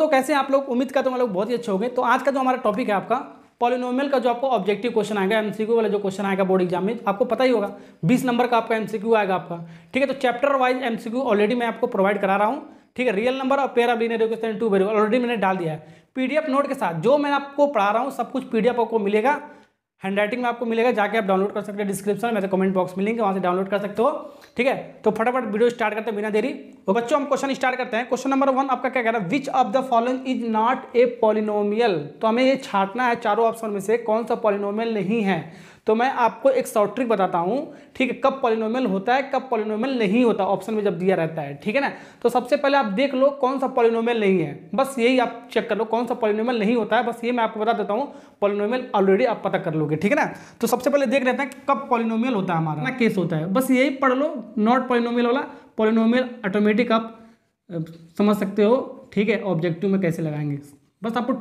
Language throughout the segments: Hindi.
दोस्तों कैसे आप लोग उम्मीद करते हैं लोग बहुत ही अच्छे हो गए तो आज का जो हमारा टॉपिक है आपका पॉलिनोमियल का जो आपको ऑब्जेक्टिव क्वेश्चन आएगा एमसीक्यू वाला जो क्वेश्चन आएगा बोर्ड एग्जाम में आपको पता ही होगा 20 नंबर का आपका एमसीक्यू आएगा आपका ठीक है तो चैप्टर वाइज एमसीक्यू ऑलरेडी मैं आपको प्रोवाइड करा रहा हूँ ठीक है रियल नंबर और pair of linear two variable already मैंने डाल दिया है पीडीएफ नोट के साथ जो मैं आपको पढ़ा रहा हूँ सब कुछ पीडीएफ आपको मिलेगा हैंड राइटिंग में आपको मिलेगा जाके आप डाउनलोड कर सकते हैं डिस्क्रिप्शन में तो कमेंट बॉक्स में लिंक वहाँ से डाउनलोड कर सकते हो ठीक है तो फटाफट वीडियो स्टार्ट करते हैं बिना देरी तो बच्चों हम क्वेश्चन स्टार्ट करते हैं क्वेश्चन नंबर वन आपका क्या कह रहा है which of the following is not a polynomial तो हमें ये छाटना है चारों ऑप्शन में से कौन सा पॉलिनोमियल नहीं है तो मैं आपको एक शॉर्ट ट्रिक बताता हूँ ठीक है कब पॉलिनोमियल होता है कब पॉलिनोमियल नहीं होता ऑप्शन में जब दिया रहता है ठीक है ना तो सबसे पहले आप देख लो कौन सा पॉलिनोमियल नहीं है बस यही आप चेक कर लो कौन सा पॉलिनोमियल नहीं होता है बस ये मैं आपको बता देता हूँ पॉलिनोमियल ऑलरेडी आप पता कर लोगे ठीक है ना तो सबसे पहले देख लेते हैं कब पॉलिनोमियल होता है हमारा ना केस होता है बस यही पढ़ लो नॉट पॉलिनोमियल वाला पॉलिनोमियल ऑटोमेटिक आप समझ सकते हो ठीक है ऑब्जेक्टिव में कैसे लगाएंगे बस आपको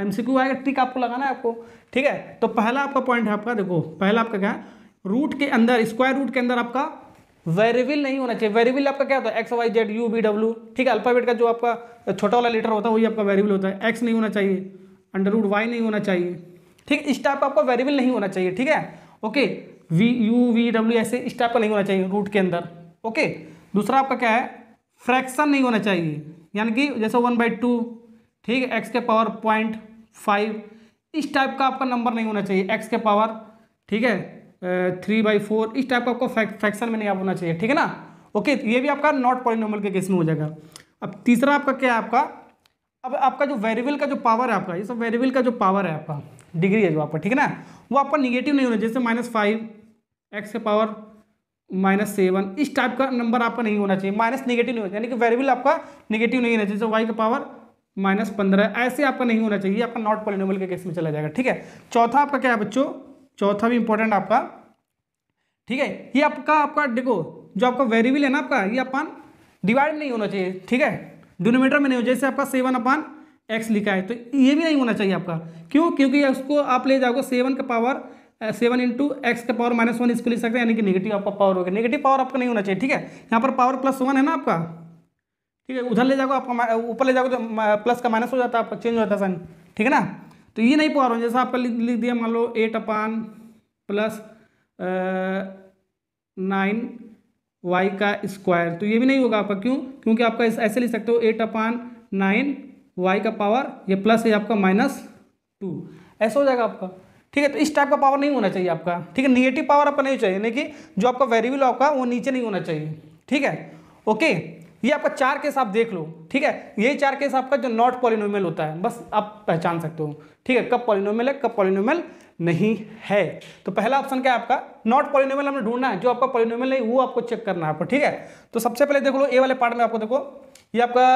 क्यू आएगा ट्रिक आपको लगाना है आपको ठीक है तो पहला आपका पॉइंट है आपका देखो पहला आपका क्या है रूट के अंदर स्क्वायर रूट के अंदर आपका वेरिएबल नहीं होना चाहिए वेरिएबल आपका क्या होता है X Y Z U B W ठीक है अल्फाबेट का जो आपका छोटा वाला लेटर होता है वही आपका वेरिएबल होता है एक्स नहीं होना चाहिए अंडर रूट वाई नहीं होना चाहिए ठीक इस टाइप का आपका वेरिएबल नहीं होना चाहिए ठीक है okay V U V W ऐसे इस टाइप का नहीं होना चाहिए रूट के अंदर ओके दूसरा आपका क्या है फ्रैक्शन नहीं होना चाहिए यानी कि जैसे वन बाई टू ठीक है एक्स के पावर पॉइंट फाइव इस टाइप का आपका नंबर नहीं होना चाहिए एक्स के पावर ठीक है थ्री बाई फोर इस टाइप का आपको फ्रैक्शन में नहीं आप होना चाहिए ठीक है ना ओके ये भी आपका नॉट पॉलिनोमल के केस में हो जाएगा अब तीसरा आपका क्या है आपका अब आपका जो वेरिएबल का जो पावर है आपका ये सब वेरिएबल का जो पावर है आपका डिग्री है जो आपका ठीक है ना वो आपका निगेटिव नहीं होना जैसे माइनस फाइव एक्स के पावर माइनस सेवन इस टाइप का नंबर आपका नहीं होना चाहिए माइनस निगेटिव नहीं होना यानी कि वेरिएबल आपका निगेटिव नहीं होना चाहिए जैसे वाई का पावर माइनस पंद्रह ऐसे आपका नहीं होना चाहिए आपका नॉट पॉलिनोमल के केस में चला जाएगा ठीक है चौथा आपका क्या है बच्चों चौथा भी इंपॉर्टेंट आपका ठीक है ये आपका आपका देखो जो आपका वेरिएबल है ना आपका ये अपन डिवाइड नहीं होना चाहिए ठीक है डिनोमीटर में नहीं हो जैसे आपका सेवन अपन एक्स लिखा है तो ये भी नहीं होना चाहिए आपका क्यों क्योंकि उसको आप ले जाओगे सेवन का पावर सेवन इंटू एक्स का पावर माइनस वन इसको लिख सकते हैं यानी कि नेगेटिव आपका पावर होगा नेगेटिव पावर आपका नहीं होना चाहिए ठीक है यहाँ पर पावर प्लस वन है ना आपका ठीक है उधर ले जाओ आपका ऊपर ले जाओ तो प्लस का माइनस हो जाता है आपका चेंज हो जाता है साइन ठीक है ना तो ये नहीं पा रहा हूँ जैसे आपका लिख दिया मान लो eight upon plus nine Y का स्क्वायर तो ये भी नहीं होगा आपका क्यों क्योंकि आपका ऐसे लिख सकते हो एट अपान नाइन वाई का पावर ये प्लस है आपका माइनस टू ऐसा हो जाएगा आपका ठीक है तो इस टाइप का पावर नहीं होना चाहिए आपका ठीक है निगेटिव पावर आपका नहीं चाहिए यानी कि जो आपका वेरिएबल आपका वो नीचे नहीं होना चाहिए ठीक है ओके ये आपका चार केस आप देख लो ठीक है यही चार केस आपका जो नॉट पॉलिनोमियल होता है बस आप पहचान सकते हो ठीक है कब पॉलिनोमियल है कब पॉलिनोमियल नहीं है तो पहला ऑप्शन क्या है आपका नॉट पॉलिनोमियल हमें ढूंढना है जो आपका पॉलिनोमियल नहीं वो आपको चेक करना है आपको ठीक है तो सबसे पहले देख लो ए वाले पार्ट में आपको देखो ये आपका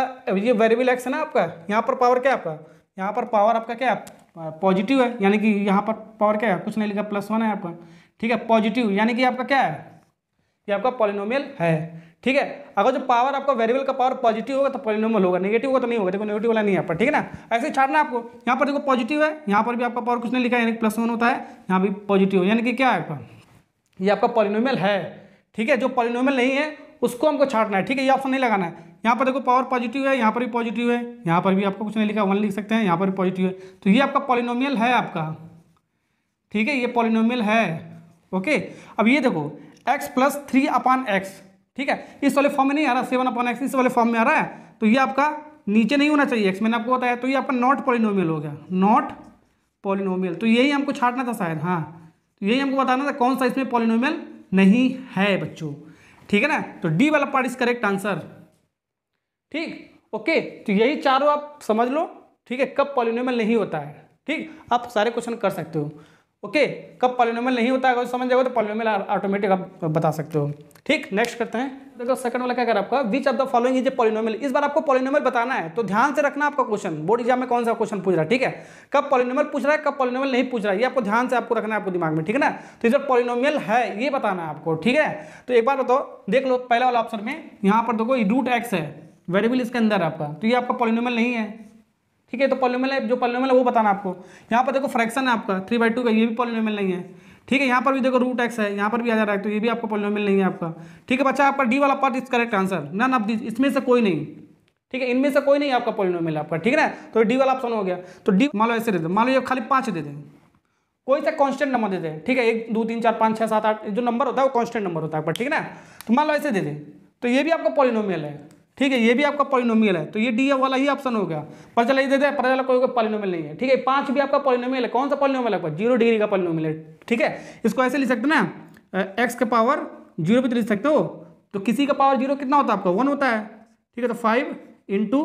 ये वेरिएबल एक्स है ना आपका यहाँ पर पावर क्या है आपका यहाँ पर पावर आपका क्या है पॉजिटिव है यानी कि यहाँ पर पावर क्या है कुछ नहीं लिखा प्लस वन है आपका ठीक है पॉजिटिव यानी कि आपका क्या है ये आपका पॉलिनोमियल है ठीक है अगर जो पावर आपका वेरिएबल का पावर पॉजिटिव होगा तो पॉलिनोमियल होगा नेगेटिव होगा तो नहीं होगा देखो नेगेटिव वाला नहीं यहाँ पर ठीक है ना ऐसे छाटना आपको यहाँ पर देखो पॉजिटिव है यहाँ पर भी आपका पावर कुछ नहीं लिखा है यानी प्लस वन होता है यहाँ भी पॉजिटिव यानी कि क्या है आपका ये आपका पॉलिनोमियल है ठीक है जो पॉलिनोमियल नहीं है उसको हमको छाटना है ठीक है ये ऑप्शन नहीं लगाना है यहाँ पर देखो पावर पॉजिटिव है यहाँ पर भी पॉजिटिव है यहाँ पर भी आपको कुछ नहीं लिखा वन लिख सकते हैं यहाँ पर भी पॉजिटिव है तो ये आपका पॉलिनोमियल है आपका ठीक है ये पॉलिनोमियल है ओके अब ये देखो X plus three upon X ठीक है इस वाले फॉर्म में नहीं आ रहा सेवन अपान एक्स इस वाले फॉर्म में आ रहा है तो ये आपका नीचे नहीं होना चाहिए एक्स मैंने आपको बताया तो ये आपका नॉट पॉलिनोमियल हो गया नॉट पॉलिनोमियल तो यही हमको छाटना था शायद हाँ तो यही हमको बताना था कौन सा इसमें पॉलिनोमियल नहीं है बच्चों ठीक है ना तो डी वाला पार्ट इज करेक्ट आंसर ठीक ओके तो यही चारों आप समझ लो ठीक है कब पॉलिनोमियल नहीं होता है ठीक आप सारे क्वेश्चन कर सकते हो ओके कब पॉलिनोमल नहीं होता अगर समझ जाओगे तो पॉलिनोमल ऑटोमेटिक आप बता सकते हो ठीक नेक्स्ट करते हैं देखो सेकंड वाला क्या कर आपका which of the following is a polynomial इस बार आपको पॉलिनोमल बताना है तो ध्यान से रखना आपका क्वेश्चन बोर्ड एग्जाम में कौन सा क्वेश्चन पूछ रहा है ठीक है कब पॉलिनोमल पूछ रहा है कब पॉलिनोमल नहीं पूछ रहा है ये आपको ध्यान से आपको रखना है आपको दिमाग में ठीक है ना तो इधर पॉलिनोमल है ये बताना है आपको ठीक है तो एक बार बताओ देख लो पहला वाला ऑप्शन में यहाँ पर देखो रूट एक्स है वेरिएबल इसके अंदर आपका तो ये आपका पॉलिनोमल नहीं है ठीक है तो पॉल्यूमेल है जो पॉल्यूमेल है वो बताना आपको यहाँ पर देखो फ्रैक्शन है आपका थ्री बाई टू का ये भी पॉल्यूमेल नहीं है ठीक है यहाँ पर भी देखो रूट एक्स है यहाँ पर भी आ जा रहा है तो ये भी आपको पॉल्यूमेल नहीं है आपका ठीक है बच्चा आपका डी वाला part is correct answer none of this इसमें से कोई नहीं ठीक है इनमें से कोई नहीं आपका है आपका ठीक है ना तो डी वाला ऑप्शन हो गया तो डी मान लो ऐसे दे दो मान लो ये खाली पाँच दे दें कोई सा कॉन्स्टेंट नंबर दे दे ठीक है एक दो तीन चार पाँच छः सात आठ जो नंबर होता है वो कॉन्स्टेंट नंबर होता है आपका ठीक है ना तो मान लो ऐसे दे दें तो ये भी आपका पॉलिनोमियल है ठीक है ये भी आपका पॉलिनोमियल है तो ये डी वाला ही ऑप्शन हो गया पर चला ये दे दे पर चला कोई कोई पॉलिनोमियल नहीं है ठीक है पांच भी आपका पॉलिनोमियल है कौन सा पॉलिनोमियल है जीरो डिग्री का पॉलिनोमियल है ठीक है इसको ऐसे लिख सकते ना एक्स का पावर जीरो भी तो लिख सकते हो तो किसी का पावर जीरो कितना होता है आपका वन होता है ठीक है तो फाइव इंटू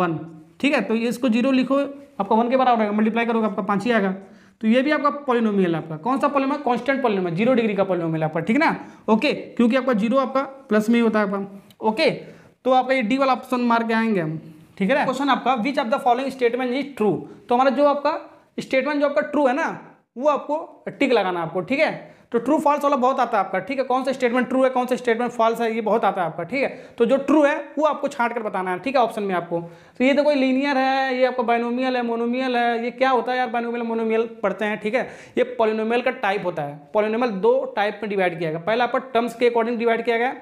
वन ठीक है तो इसको जीरो लिखो आपका वन के बराबर आएगा मल्टीप्लाई करोगे आपका पाँच ही आएगा तो ये भी आपका पॉलिनोमियल आपका कौन सा polynomial constant polynomial zero degree का पॉलिनोमियल आपका ठीक ना ओके क्योंकि आपका जीरो आपका प्लस में ही होता है आपका ओके तो आपका ये डी वाला ऑप्शन मार के आएंगे हम ठीक है क्वेश्चन आपका which of the following statement is true तो हमारा जो आपका स्टेटमेंट जो आपका ट्रू है ना वो आपको टिक लगाना आपको ठीक है तो ट्रू फॉल्स वाला बहुत आता है आपका ठीक है कौन सा स्टेटमेंट ट्रू है कौन सा स्टेटमेंट फॉल्स है ये बहुत आता है आपका ठीक है तो जो ट्रू है वो आपको छाट कर बताना है ठीक है ऑप्शन में आपको तो ये देखो तो लीनियर है ये आपका बाइनोमियल है मोनोमियल है ये क्या होता है यार बाइनोमियल मोनोमियल पढ़ते हैं ठीक है ये पोलिनोमियल का टाइप होता है पोलिनोमल दो टाइप में डिवाइड किया गया पहला आपका टर्म्स के अकॉर्डिंग डिवाइड किया गया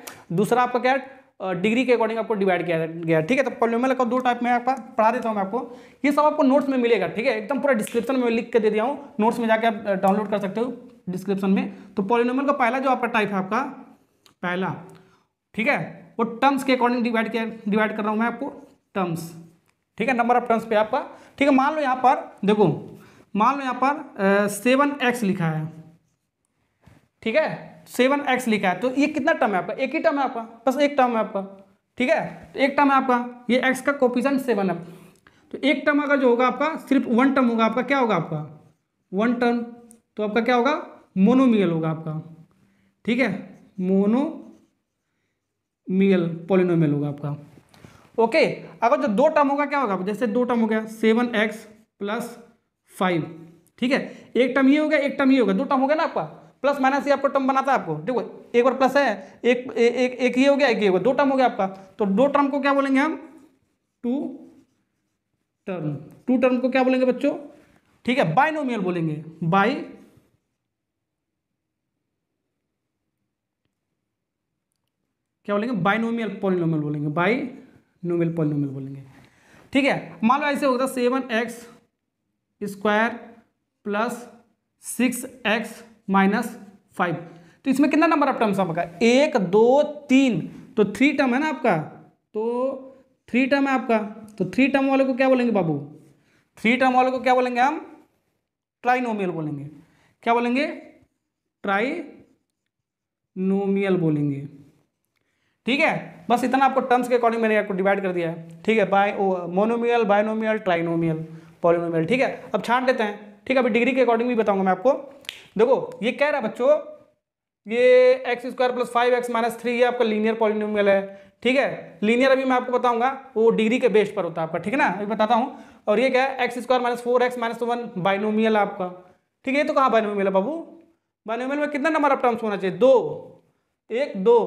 दूसरा आपका क्या है डिग्री के अकॉर्डिंग आपको डिवाइड किया गया ठीक है तो पॉलिमल का दो टाइप में आपका पढ़ा देता हूँ मैं आपको ये सब आपको नोट्स में मिलेगा ठीक है एकदम पूरा डिस्क्रिप्शन में लिख के दे दिया हूँ नोट्स में जाकर आप डाउनलोड कर सकते हो डिस्क्रिप्शन में तो पॉलिनोमल का पहला जो आपका टाइप है आपका पहला ठीक है वो टर्म्स के अकॉर्डिंग डिवाइड किया डिवाइड कर रहा हूँ मैं आपको टर्म्स ठीक है नंबर ऑफ टर्म्स पे आपका ठीक है मान लो यहाँ पर देखो मान लो यहाँ पर सेवन एक्स लिखा है ठीक है सेवन एक्स लिखा है तो ये कितना टर्म है आपका एक ही टर्म है आपका बस एक टर्म है आपका ठीक है तो एक टर्म है आपका ये एक्स का कॉपीजन सेवन है तो एक टर्म अगर जो होगा आपका सिर्फ वन टर्म होगा आपका क्या होगा आपका वन टर्म तो आपका क्या होगा मोनोमियल होगा आपका ठीक है मोनो मियल पोलिनोमियल होगा आपका ओके अगर जो दो टर्म होगा क्या होगा जैसे दो टर्म हो गया सेवन एक्स प्लस फाइव ठीक है एक टर्म ये होगा एक टर्म ये होगा दो टर्म हो गया ना आपका प्लस माइनस ये आपको टर्म बनाता है आपको देखो एक बार प्लस है एक ए, एक एक ही हो गया एक ही हो गया दो टर्म हो गया आपका तो दो टर्म को क्या बोलेंगे हम टू टर्म टू टर्म को क्या बोलेंगे बच्चों ठीक है बाइनोमियल बोलेंगे बाई क्या बोलेंगे बायनोमियल पॉलिनोमियल बोलेंगे बाई नोमियल पॉलिनोमियल बोलेंगे ठीक है मान लो ऐसे होता seven X square plus six X minus five तो इसमें कितना नंबर ऑफ टर्म्स आपका एक दो तीन तो थ्री टर्म है ना आपका तो थ्री टर्म है आपका तो थ्री टर्म वाले को क्या बोलेंगे बाबू थ्री टर्म वाले को क्या बोलेंगे हम ट्राइनोमियल बोलेंगे क्या बोलेंगे ट्राइनोमियल बोलेंगे ठीक है बस इतना आपको टर्म्स के अकॉर्डिंग मैंने आपको डिवाइड कर दिया है ठीक है bi monomial binomial trinomial polynomial ठीक है अब छाट देते हैं ठीक है अभी डिग्री के अकॉर्डिंग भी बताऊंगा मैं आपको देखो ये कह रहा है बच्चों ये x square plus five X minus three ये आपका लीनियर पॉलिनोमियल है ठीक है लीनियर अभी मैं आपको बताऊंगा वो डिग्री के बेस पर होता है आपका ठीक है ना अभी बताता हूँ और ये क्या है x square minus four X minus one binomial आपका ठीक है ये तो कहाँ बाइनोमियल है बाबू बाइनोमियल में कितना नंबर ऑफ टर्म्स होना चाहिए दो एक दो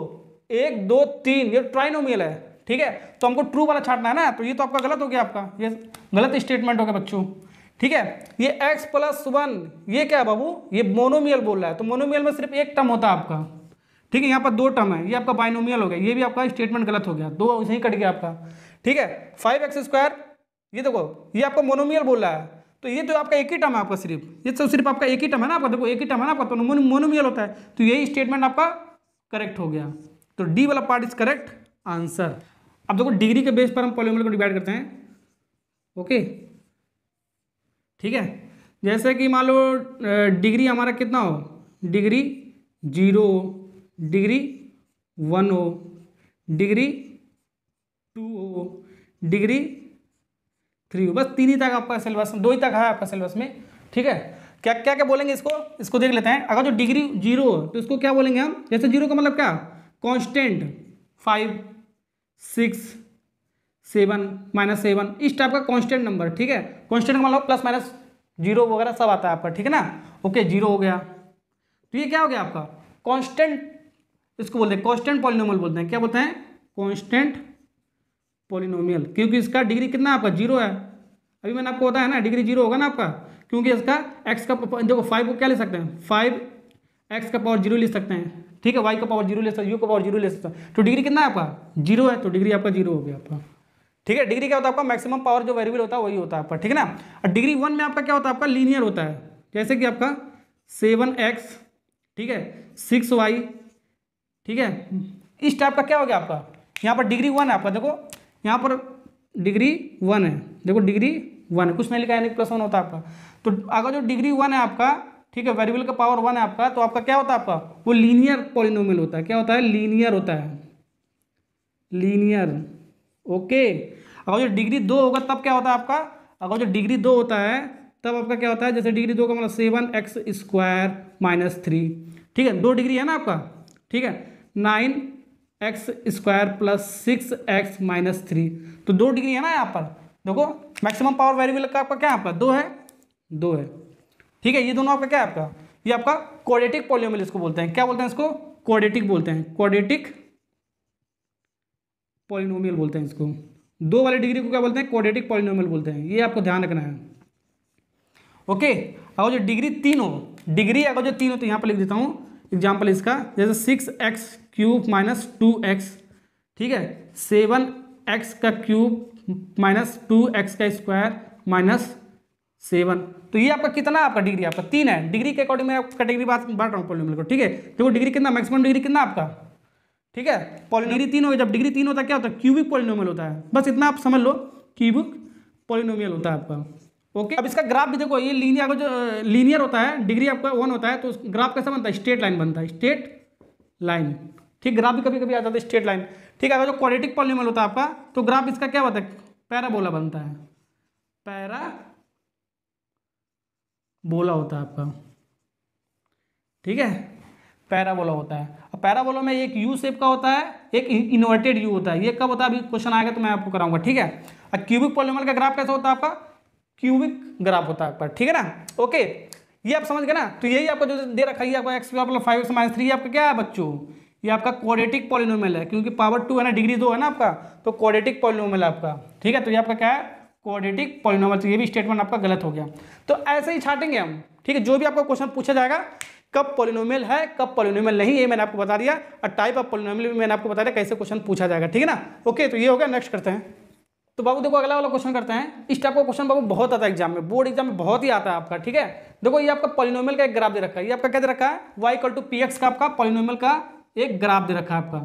एक दो तीन ये ट्राइनोमियल है ठीक है तो हमको ट्रू वाला छाटना है ना तो ये तो आपका गलत हो गया आपका ये गलत स्टेटमेंट हो गया बच्चों ठीक है ये x प्लस वन ये क्या है बाबू ये मोनोमियल बोल रहा है तो मोनोमियल में सिर्फ एक टर्म होता है आपका ठीक है यहाँ पर दो टर्म है ये आपका बाइनोमियल हो गया ये भी आपका स्टेटमेंट गलत हो गया दो सही कट गया आपका ठीक है फाइव एक्स स्क्वायर ये देखो ये आपका मोनोमियल बोल रहा है तो ये तो आपका एक ही टर्म है आपका सिर्फ ये तो सिर्फ आपका एक ही टर्म है ना आपका देखो एक ही टर्म है ना आपका तो मोनोमियल होता है तो यही स्टेटमेंट आपका करेक्ट हो गया तो डी वाला पार्ट इज करेक्ट आंसर अब देखो डिग्री के बेस पर हम पॉलिमर को डिवाइड करते हैं ओके ठीक है जैसे कि मान लो डिग्री हमारा कितना हो डिग्री जीरो हो डिग्री वन हो डिग्री टू हो डिग्री थ्री हो बस तीन ही तक आपका सिलेबस दो ही तक है आपका सिलेबस में ठीक है क्या क्या क्या बोलेंगे इसको इसको देख लेते हैं अगर जो डिग्री जीरो हो तो इसको क्या बोलेंगे हम जैसे जीरो का मतलब क्या constant five six seven minus seven इस टाइप का कॉन्स्टेंट नंबर ठीक है कॉन्स्टेंट नंबर मतलब प्लस माइनस जीरो वगैरह सब आता है आपका ठीक है ना ओके जीरो हो गया तो ये क्या हो गया आपका कॉन्स्टेंट इसको बोलते हैं कॉन्स्टेंट पॉलिनोमल बोलते हैं क्या बोलते हैं कॉन्स्टेंट पॉलिनोमियल क्योंकि इसका डिग्री कितना आपका जीरो है अभी मैंने आपको बताया ना डिग्री जीरो होगा ना आपका क्योंकि इसका एक्स का देखो फाइव को क्या ले सकते हैं फाइव एक्स का पावर जीरो ले सकते हैं ठीक है वाई का पावर जीरो ले सकते हैं यू का पावर जीरो ले सकते हैं तो डिग्री कितना है आपका जीरो है तो डिग्री आपका जीरो हो गया आपका ठीक है डिग्री क्या होता है आपका मैक्सिमम पावर जो वेरिएबल होता है वही होता है आपका ठीक है ना और डिग्री वन में आपका क्या होता है आपका लीनियर होता है जैसे कि आपका सेवन एक्स ठीक है सिक्स वाई ठीक है इस टाइप का क्या हो गया आपका यहाँ पर डिग्री वन है आपका देखो यहाँ पर डिग्री वन है देखो डिग्री वन है कुछ नहीं लिखा है यानी प्लस वन होता है आपका तो अगर जो डिग्री वन है आपका ठीक है वेरिएबल का पावर वन है आपका तो आपका क्या होता है आपका वो लीनियर पॉलिनोमियल होता है क्या होता है लीनियर होता है लीनियर ओके अगर जो डिग्री दो होगा तब क्या होता है आपका अगर जो डिग्री दो होता है तब आपका क्या होता है जैसे डिग्री दो का मतलब seven X square minus three ठीक है दो डिग्री है ना आपका ठीक है nine X square plus six X minus three तो दो डिग्री है ना यहाँ पर देखो मैक्सिमम पावर वेरिएबल का आपका क्या है आपका दो है दो है ठीक है ये दोनों आपका क्या है आपका ये आपका कोडेटिक पोलियोमिल इसको बोलते हैं क्या बोलते हैं इसको कोडेटिक बोलते हैं कोडेटिक पोलिनोमियल बोलते हैं इसको दो वाली डिग्री को क्या बोलते हैं कॉर्डेटिक पॉलिनोमल बोलते हैं ये आपको ध्यान रखना है ओके अगर जो डिग्री तीन हो डिग्री अगर जो तीन हो तो यहाँ पर लिख देता हूँ एग्जाम्पल इसका जैसे six X cube minus two X ठीक है सेवन एक्स का क्यूब माइनस टू एक्स का स्क्वायर माइनस सेवन तो ये आपका कितना आपका डिग्री आपका तीन है डिग्री के अकॉर्डिंग में आपका डिग्री बात बांट रहा हूँ पॉलिनोमियल को ठीक है तो डिग्री कितना मैक्सिमम डिग्री कितना आपका ठीक है पॉलिनोमी तीन हो जब डिग्री तीन होता है क्या होता है क्यूबिक पॉलिनोमियल होता है बस इतना आप समझ लो क्यूबिक पॉलिनोमियल होता है आपका ओके अब इसका ग्राफ भी देखो ये लीनियर का जो लीनियर होता है डिग्री आपका वन होता है तो ग्राफ कैसा बनता है स्ट्रेट लाइन बनता है स्ट्रेट लाइन ठीक ग्राफ भी कभी कभी आ जाता है स्ट्रेट लाइन ठीक है अगर जो क्वाड्रेटिक पॉलिनोमियल होता है आपका तो ग्राफ इसका क्या होता है पैराबोला बनता है पैरा बोला होता है आपका ठीक है पैराबोला होता है पैराबोला में एक यू सेप का होता है एक इन्वर्टेड यू होता है ये कब होता है अभी क्वेश्चन आएगा तो मैं आपको कराऊंगा ठीक है और क्यूबिक पॉलिमर का ग्राफ कैसा होता है आपका क्यूबिक ग्राफ होता है ठीक है ना ओके ये आप समझ गए ना तो यही आपको जो दे रखा है आपका X plus five X minus three आपका क्या है बच्चों ये आपका क्वाड्रेटिक पॉलिनोमियल है क्योंकि पावर टू है ना डिग्री दो है ना आपका तो क्वाड्रेटिक पॉलिनोमियल आपका ठीक है तो ये आपका क्या है क्वाड्रेटिक पॉलिनोमियल तो ये भी स्टेटमेंट आपका गलत हो गया तो ऐसे ही छाटेंगे हम ठीक है जो भी आपका क्वेश्चन पूछा जाएगा कब पोलिनोमियल है कब पोलिनोमियल नहीं ये मैंने आपको बता दिया और टाइप ऑफ पोलिनोमियल भी मैंने आपको बता दिया कैसे क्वेश्चन पूछा जाएगा ठीक है ना ओके तो ये हो गया नेक्स्ट करते हैं तो बाबू देखो अगला वाला क्वेश्चन करते हैं इस टाइप का क्वेश्चन बाबू बहुत आता है एग्जाम में बोर्ड एग्जाम में बहुत ही आता है आपका ठीक है देखो ये आपका पोलिनोमियल का एक ग्राफ दे रखा है ये आपका क्या दे रखा है Y equal to P X का आपका पोलिनोमियल का एक ग्राफ दे रखा है आपका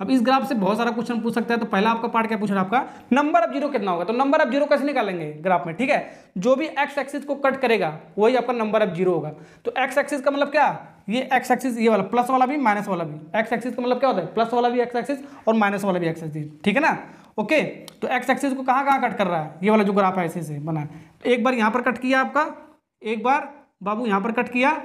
अब इस ग्राफ से बहुत सारा क्वेश्चन पूछ सकता है तो पहला आपका पार्ट क्या पूछ रहा है आपका नंबर ऑफ जीरो कितना होगा तो नंबर ऑफ जीरो कैसे निकालेंगे ग्राफ में ठीक है जो भी एक्स एक्सिस को कट करेगा वही आपका नंबर ऑफ जीरो होगा तो एक्स एक्सिस का मतलब क्या ये एक्स एक्सिस ये वाला प्लस वाला भी माइनस वाला भी एक्स एक्सिस का मतलब क्या होता है प्लस वाला भी एक्स एक्सिस और माइनस वाला भी एक्स एक्सिस ठीक है ना ओके तो एक्स एक्सिस को कहाँ कहाँ कट कर रहा है ये वाला जो ग्राफ है ऐसे से बना तो एक बार यहाँ पर कट किया आपका एक बार बाबू यहाँ पर कट किया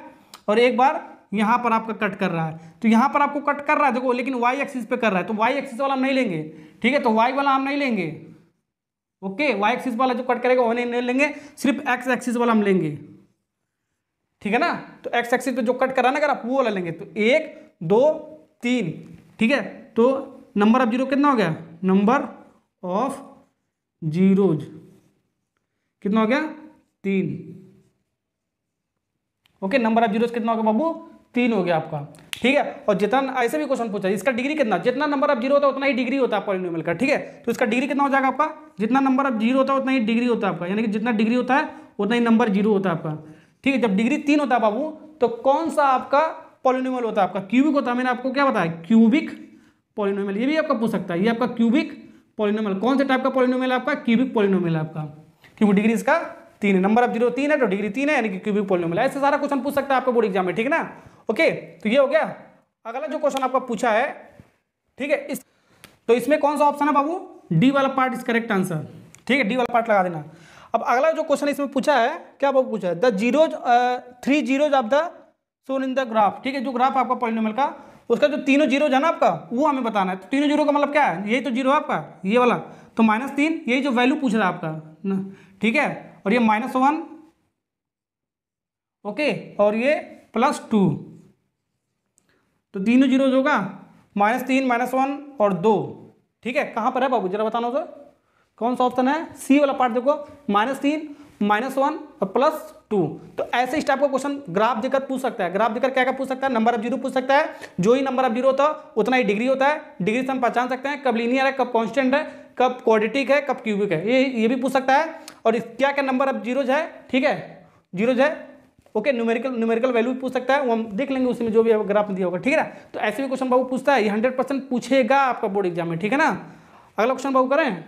और एक बार यहाँ पर आपका कट कर रहा है तो यहाँ पर आपको कट कर रहा है देखो लेकिन वाई एक्सिस पे कर रहा है तो वाई एक्सिस वाला हम नहीं लेंगे ठीक है तो वाई वाला हम नहीं लेंगे ओके वाई एक्सिस वाला जो कट करेगा वो नहीं लेंगे सिर्फ एक्स एक्सिस वाला हम लेंगे ठीक है ना तो एक्स एक्सिस पे जो कट कर रहा है ना अगर आप वो वाला लेंगे तो एक दो तीन ठीक है तो नंबर ऑफ जीरो कितना हो गया नंबर ऑफ जीरोज कितना हो गया तीन ओके नंबर ऑफ जीरोज कितना हो गया बाबू तीन हो गया आपका ठीक है और जितना ऐसे भी क्वेश्चन पूछा इसका डिग्री कितना जितना नंबर ऑफ जीरो होता है उतना ही डिग्री होता है पॉलिनोमियल का ठीक है तो इसका डिग्री कितना हो जाएगा आपका जितना नंबर ऑफ जीरो होता है उतना ही डिग्री होता है आपका यानी कि जितना डिग्री होता है उतना ही नंबर जीरो होता है आपका ठीक है जब डिग्री तीन होता है बाबू तो कौन सा आपका पॉलिनोमियल होता है आपका क्यूबिक होता है मैंने आपको क्या बताया क्यूबिक पॉलिनोमियल ये भी आपका पूछ सकता है ये आपका क्यूबिक पॉलिनोमियल कौन से टाइप का पॉलिनोमियल आपका क्यूबिक पॉलिनोमियल आपका क्योंकि डिग्री इसका तीन नंबर ऑफ जीरो तीन है तो डिग्री तीन है यानी कि क्यूबिक पॉलिनोमियल ऐसे सारा क्वेश्चन पूछ सकता है आपका बोर्ड एग्जाम में ठीक है ना ओके तो ये हो गया अगला जो क्वेश्चन आपका पूछा है ठीक है इस तो इसमें कौन सा ऑप्शन है बाबू डी वाला पार्ट इज करेक्ट आंसर ठीक है डी वाला पार्ट लगा देना अब अगला जो क्वेश्चन इसमें पूछा है क्या बाबू पूछा है the zeros three zeros of the shown in the graph ठीक है जो ग्राफ आपका पॉलिनोमल का उसका जो तीनों जीरोज है ना आपका वो हमें बताना है तो तीनों जीरो का मतलब क्या है यही तो जीरो आपका ये वाला तो माइनस तीन यही जो वैल्यू पूछ रहा है आपका ठीक है और ये माइनस वन ओके और ये प्लस टू तो तीनों जीरोज होगा माइनस तीन माइनस वन और दो ठीक है कहाँ पर है बाबू जरा बताना सर कौन सा ऑप्शन है सी वाला पार्ट देखो माइनस तीन माइनस वन और प्लस टू तो ऐसे इस टाइप का क्वेश्चन ग्राफ देकर पूछ सकता है ग्राफ देकर क्या क्या पूछ सकता है नंबर ऑफ जीरो पूछ सकता है जो ही नंबर ऑफ जीरो होता है उतना ही डिग्री होता है डिग्री से हम पहचान सकते हैं कब लीनियर है कब कॉन्स्टेंट है कब क्वाड्रेटिक है कब क्यूबिक है ये ये भी पूछ सकता है और क्या क्या नंबर ऑफ जीरोज है ठीक है जीरोज है ओके न्यूमेरिकल न्यूमेरिकल वैल्यू पूछ सकता है वो हम देख लेंगे उसमें जो भी ग्राफ दिया होगा ठीक है ना तो ऐसे भी क्वेश्चन बाबू पूछता है ये हंड्रेड परसेंट पूछेगा आपका बोर्ड एग्जाम में ठीक है ना अगला क्वेश्चन बाबू करें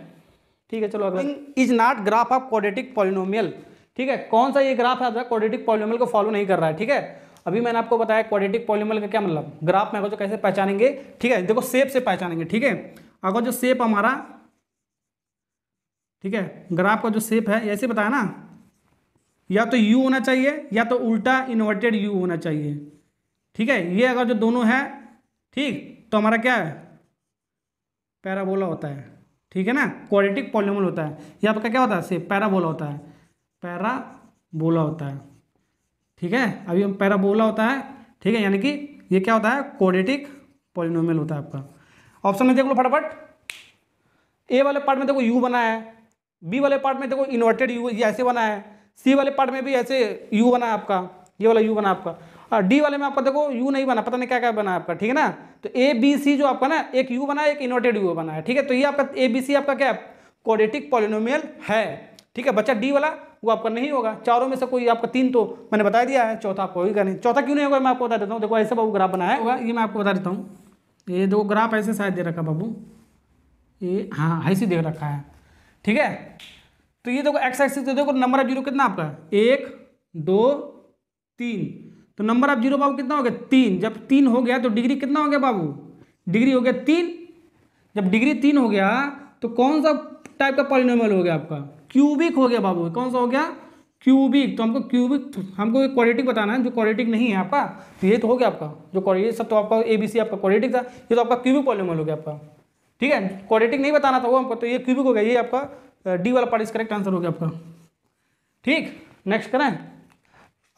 ठीक है चलो अगला is not graph of quadratic polynomial ठीक है कौन सा ये ग्राफ है आपका क्वाड्रेटिक पॉलिनोमियल को फॉलो नहीं कर रहा है ठीक है अभी मैंने आपको बताया क्वाड्रेटिक पॉलिनोमियल का क्या मतलब ग्राफ में जो कैसे पहचानेंगे ठीक है देखो सेप से पहचानेंगे ठीक है अगर जो सेप हमारा ठीक है ग्राफ का जो सेप है ऐसे बताया ना या तो यू होना चाहिए या तो उल्टा इन्वर्टेड यू होना चाहिए ठीक है ये अगर जो दोनों है ठीक तो हमारा क्या है पैराबोला होता है ठीक है ना क्वालिटिक पॉलिमल होता है यह आपका क्या होता है सिर्फ पैराबोला होता है पैराबोला होता है ठीक है अभी हम पैराबोला होता है ठीक है यानी कि ये क्या होता है कोडेटिक पॉलिनोमियल होता है आपका ऑप्शन में देख लो फटाफट ए वाले पार्ट में देखो यू बना है बी वाले पार्ट में देखो इन्वर्टेड यू ये ऐसे बना है सी वाले पार्ट में भी ऐसे यू बना है आपका ये वाला यू बना आपका और डी वाले में आपका देखो यू नहीं बना पता नहीं क्या क्या बना आपका ठीक है ना तो ए बी सी जो आपका ना एक यू बना है एक इनोटेड यू बना है ठीक है तो ये आपका ए बी सी आपका क्या कोडेटिक पॉलिनोमियल है ठीक है बच्चा डी वाला वो आपका नहीं होगा चारों में से कोई आपका तीन तो मैंने बता दिया है चौथा आपका होगा नहीं चौथा क्यों नहीं होगा मैं आपको बता देता हूँ देखो ऐसे बाबू ग्राफ बनाया होगा ये मैं आपको बता देता हूँ ये देखो ग्राफ ऐसे शायद दे रखा बाबू ये हाँ ऐसे दे रखा है ठीक है तो ये देखो एक्स एक्सिस तो देखो नंबर ऑफ जीरो कितना आपका एक दो तीन तो नंबर ऑफ जीरो बाबू कितना हो गया तीन जब तीन हो गया तो डिग्री कितना हो गया बाबू डिग्री हो गया तीन जब डिग्री तीन हो गया तो कौन सा टाइप का पॉलिनोमियल हो गया आपका क्यूबिक हो गया बाबू कौन सा हो गया क्यूबिक तो हमको क्यूबिक हमको एक क्वालिटिक बताना है जो क्वालिटिक नहीं है आपका तो ये तो हो गया आपका जो ये सब तो आपका ए बी सी आपका क्वालिटिक था ये तो आपका क्यूबिक पॉलिनोमियल हो गया आपका ठीक है क्वालिटिक नहीं बताना था वो हमको तो ये क्यूबिक हो गया ये आपका डी वाला पार्ट इस करेक्ट आंसर हो गया आपका ठीक नेक्स्ट करें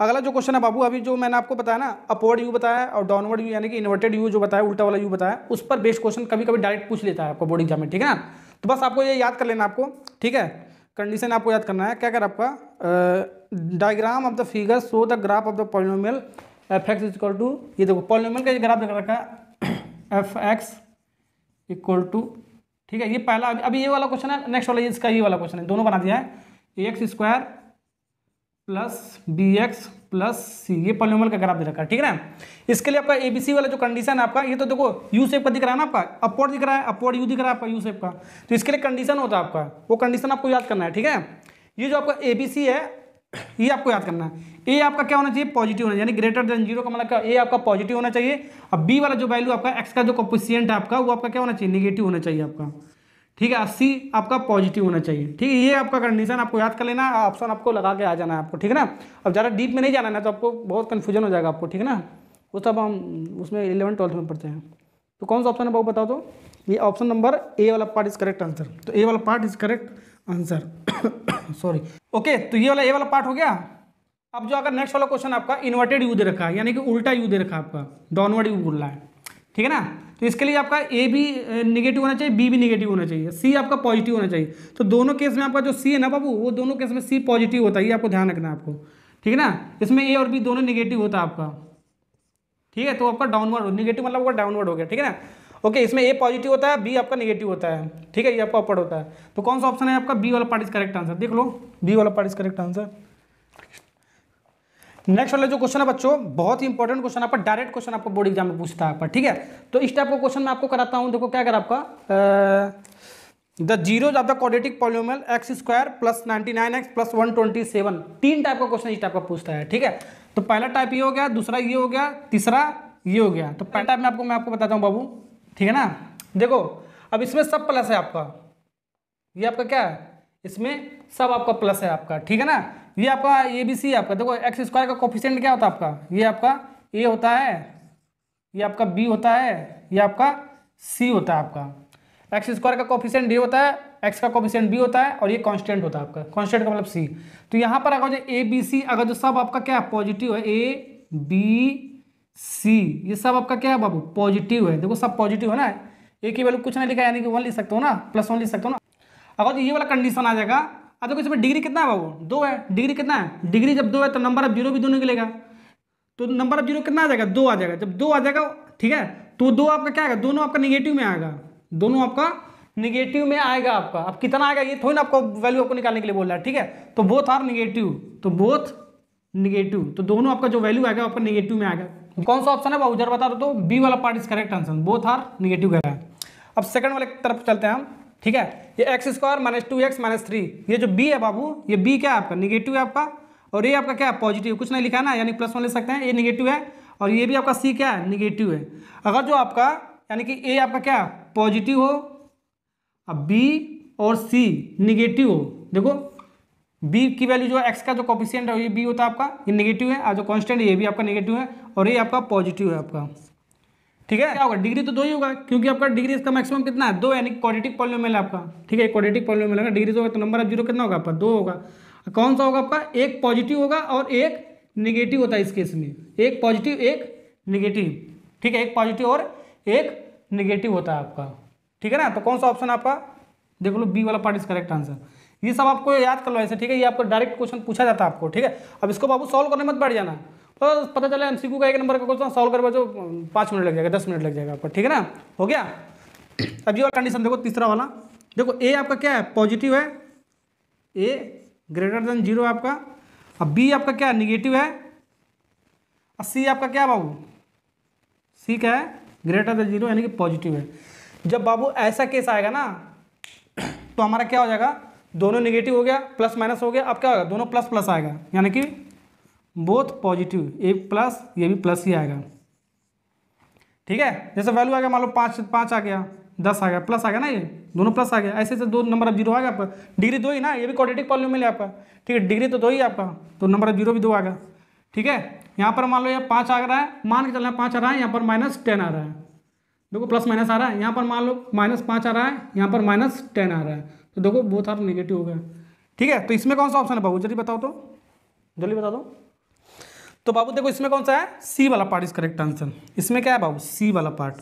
अगला जो क्वेश्चन है बाबू अभी जो मैंने आपको बताया ना अपवर्ड यू बताया और डाउनवर्ड यू यानी कि इन्वर्टेड यू जो बताया उल्टा वाला यू बताया उस पर बेस्ट क्वेश्चन कभी कभी डायरेक्ट पूछ लेता है आपको बोर्ड एग्जाम में ठीक है ना तो बस आपको ये याद कर लेना आपको ठीक है कंडीशन आपको याद करना है क्या कर आपका diagram of the figure show the graph of the polynomial F X is equal to ये देखो पॉलिनोमियल का ये ग्राफ देख रखा है एफ एक्स इक्वल टू ठीक है ये पहला अभी, अभी ये वाला क्वेश्चन है नेक्स्ट वाला इसका ये वाला क्वेश्चन है दोनों बना दिया है x square plus B x plus C ये पॉल्यूमल का ग्राफ दे रखा है ठीक है ना इसके लिए आपका एबीसी वाला जो कंडीशन है आपका ये तो देखो यू सेप का दिख रहा है ना आपका अपवर्ड दिख रहा है अपवर्ड यू दिख रहा है आपका यू सेप का तो इसके लिए कंडीशन होता है आपका वो कंडीशन आपको याद करना है ठीक है ये जो आपका एबीसी है ये आपको याद करना है ए आपका क्या होना चाहिए पॉजिटिव होना यानी ग्रेटर देन जीरो का मतलब ए आपका पॉजिटिव होना चाहिए और बी वाला जो वैल्यू आपका एक्स का जो कॉपिशियंट है आपका वो आपका क्या होना चाहिए निगेटिव होना चाहिए आपका ठीक है सी आपका पॉजिटिव होना चाहिए ठीक है ये आपका कंडीशन आपको याद कर लेना ऑप्शन आपको लगा के आ जाना है आपको ठीक है ना अब ज़्यादा डीप में नहीं जाना ना तो आपको बहुत कन्फ्यूजन हो जाएगा आपको ठीक है ना वो सब हम उसमें इलेवन ट्वेल्थ में पढ़ते हैं तो कौन सा ऑप्शन है बहुत बताओ तो ये ऑप्शन नंबर ए वाला पार्ट इज़ करेक्ट आंसर तो ए वाला part is correct answer sorry okay तो ये वाला ये वाला पार्ट हो गया अब जो अगर नेक्स्ट वाला क्वेश्चन आपका इन्वर्टेड यू दे रखा है यानी कि उल्टा यू दे रखा है आपका डाउनवर्ड यू बोल रहा है ठीक है ना तो इसके लिए आपका ए भी निगेटिव होना चाहिए बी भी निगेटिव होना चाहिए सी आपका पॉजिटिव होना चाहिए तो दोनों केस में आपका जो सी है ना बाबू वो दोनों केस में सी पॉजिटिव होता है ये आपको ध्यान रखना है आपको ठीक है ना इसमें ए और बी दोनों निगेटिव होता है आपका ठीक है तो आपका डाउनवर्ड निगेटिव मतलब आपका डाउनवर्ड हो गया ठीक है ना ओके इसमें ए पॉजिटिव होता है बी आपका नेगेटिव होता है ठीक है ये आपका अपवर्ड होता है तो कौन सा ऑप्शन है आपका बी वाला पार्ट इज करेक्ट आंसर देख लो बी वाला part is correct answer next वाला जो क्वेश्चन है बच्चों बहुत ही इंपॉर्टेंट क्वेश्चन आपका डायरेक्ट क्वेश्चन आपको बोर्ड एग्जाम में पूछता है आपका ठीक है तो इस टाइप का क्वेश्चन मैं आपको कराता हूँ देखो क्या कर आपका the zero of the quadratic polynomial X square plus ninety nine X plus one twenty seven तीन टाइप का क्वेश्चन इस टाइप का पूछता है ठीक है तो पहला टाइप ये हो गया दूसरा ये हो गया तीसरा ये हो गया तो पहला टाइप में आपको मैं आपको बताता हूँ बाबू ठीक है ना देखो अब इसमें सब प्लस है आपका ये आपका क्या है इसमें सब आपका प्लस है आपका ठीक है ना ये आपका ए बी सी आपका देखो एक्स स्क्वायर का कोफिशेंट क्या होता है आपका ये आपका ए होता है ये आपका बी होता है ये आपका सी होता है आपका एक्स स्क्वायर का कोफिशेंट डी होता है एक्स का कोफिशेंट बी होता है और ये कॉन्स्टेंट होता है आपका कॉन्स्टेंट का मतलब सी तो यहाँ पर अगर जो ए बी सी अगर जो सब आपका क्या है पॉजिटिव है ए बी सी ये सब आपका क्या है बाबू पॉजिटिव है देखो सब पॉजिटिव है ना एक ही वैल्यू कुछ नहीं लिखा यानी कि वन लिख सकते हो ना प्लस वन लिख सकते हो ना अगर ये वाला कंडीशन आ जाएगा अब देखो इसमें डिग्री कितना है बाबू दो है डिग्री कितना है डिग्री जब दो है तो नंबर ऑफ जीरो भी दो निकलेगा तो नंबर ऑफ जीरो कितना आ जाएगा दो आ जाएगा जब दो आ जाएगा ठीक है तो दो आपका क्या आएगा दोनों आपका निगेटिव में आएगा दोनों आपका निगेटिव में आएगा आपका अब कितना आएगा ये थोड़ी ना आपको वैल्यू आपको निकालने के लिए बोल रहा है ठीक है तो बोथ आर निगेटिव तो बोथ निगेटिव तो दोनों आपका जो वैल्यू आएगा आपका निगेटिव में आएगा कौन सा ऑप्शन है बाबू जरा बता दो तो बी वाला part is correct answer both are negative कह रहा है अब सेकंड वाले तरफ चलते हैं हम ठीक है ये x square minus two x minus three ये जो बी है बाबू ये बी क्या है आपका निगेटिव है आपका और ये आपका क्या है पॉजिटिव कुछ नहीं लिखा ना यानी प्लस वन ले सकते हैं ये निगेटिव है और ये भी आपका सी क्या है निगेटिव है अगर जो आपका यानी कि ए आपका क्या पॉजिटिव हो अब बी और सी निगेटिव हो देखो बी की वैल्यू जो एक्स का जो कॉपिशियंट है ये बी होता है आपका ये निगेटिव है और जो है ये भी आपका निगेटिव है और ये आपका पॉजिटिव है आपका ठीक है क्या होगा डिग्री तो दो ही होगा क्योंकि आपका डिग्री इसका मैक्सिमम कितना है दो यानी क्वाड्रेटिक पॉलिनोमियल आपका ठीक है क्वाड्रेटिक पॉलिनोमियल मिलेगा डिग्री होगा तो नंबर ऑफ जीरो कितना होगा आपका दो होगा कौन सा होगा आपका एक पॉजिटिव होगा और एक निगेटिव होता है इस केस में एक पॉजिटिव एक निगेटिव ठीक है एक पॉजिटिव और एक निगेटिव होता है आपका ठीक है ना तो कौन सा ऑप्शन आपका देख लो बी वाला पार्ट इज करेक्ट आंसर ये सब आपको याद कर लो ऐसे ठीक है ये आपको डायरेक्ट क्वेश्चन पूछा जाता है आपको ठीक है अब इसको बाबू सॉल्व करने मत बैठ जाना तो पता चला एमसीक्यू का एक नंबर का क्वेश्चन सॉल्व करवा जो पाँच मिनट लग जाएगा दस मिनट लग जाएगा आपका ठीक है ना हो गया अब ये कंडीशन देखो तीसरा वाला देखो ए आपका क्या है पॉजिटिव है ए ग्रेटर देन जीरो आपका अब बी आपका क्या है निगेटिव है और सी आपका क्या बाबू सी क्या है ग्रेटर देन जीरो यानी कि पॉजिटिव है जब बाबू ऐसा केस आएगा ना तो हमारा क्या हो जाएगा दोनों निगेटिव हो गया प्लस माइनस हो गया अब क्या होगा दोनों प्लस प्लस आएगा यानी कि बोथ पॉजिटिव ए प्लस ये भी प्लस ही आएगा ठीक है जैसे वैल्यू आ गया मान लो पाँच पाँच आ गया दस आ गया प्लस आ गया ना ये दोनों प्लस आ गया ऐसे ऐसे दो नंबर ऑफ जीरो आ गया आपका डिग्री दो ही ना ये भी क्वाड्रेटिक पॉलिनोमियल मिले आपका ठीक है डिग्री तो दो ही आपका तो नंबर ऑफ जीरो भी दो आ गया ठीक है यहाँ पर मान लो ये पाँच आ रहा है मान के चलना पाँच आ रहा है यहाँ पर माइनस टेन आ रहा है देखो प्लस माइनस आ रहा है यहाँ पर मान लो माइनस पाँच आ रहा है यहाँ पर माइनस टेन आ रहा है तो देखो बहुत सारा निगेटिव हो गया ठीक है तो इसमें कौन सा ऑप्शन है बाबू जल्दी बताओ तो जल्दी बता दो तो बाबू देखो इसमें कौन सा है सी वाला पार्ट इस करेक्ट आंसर इसमें क्या है बाबू सी वाला पार्ट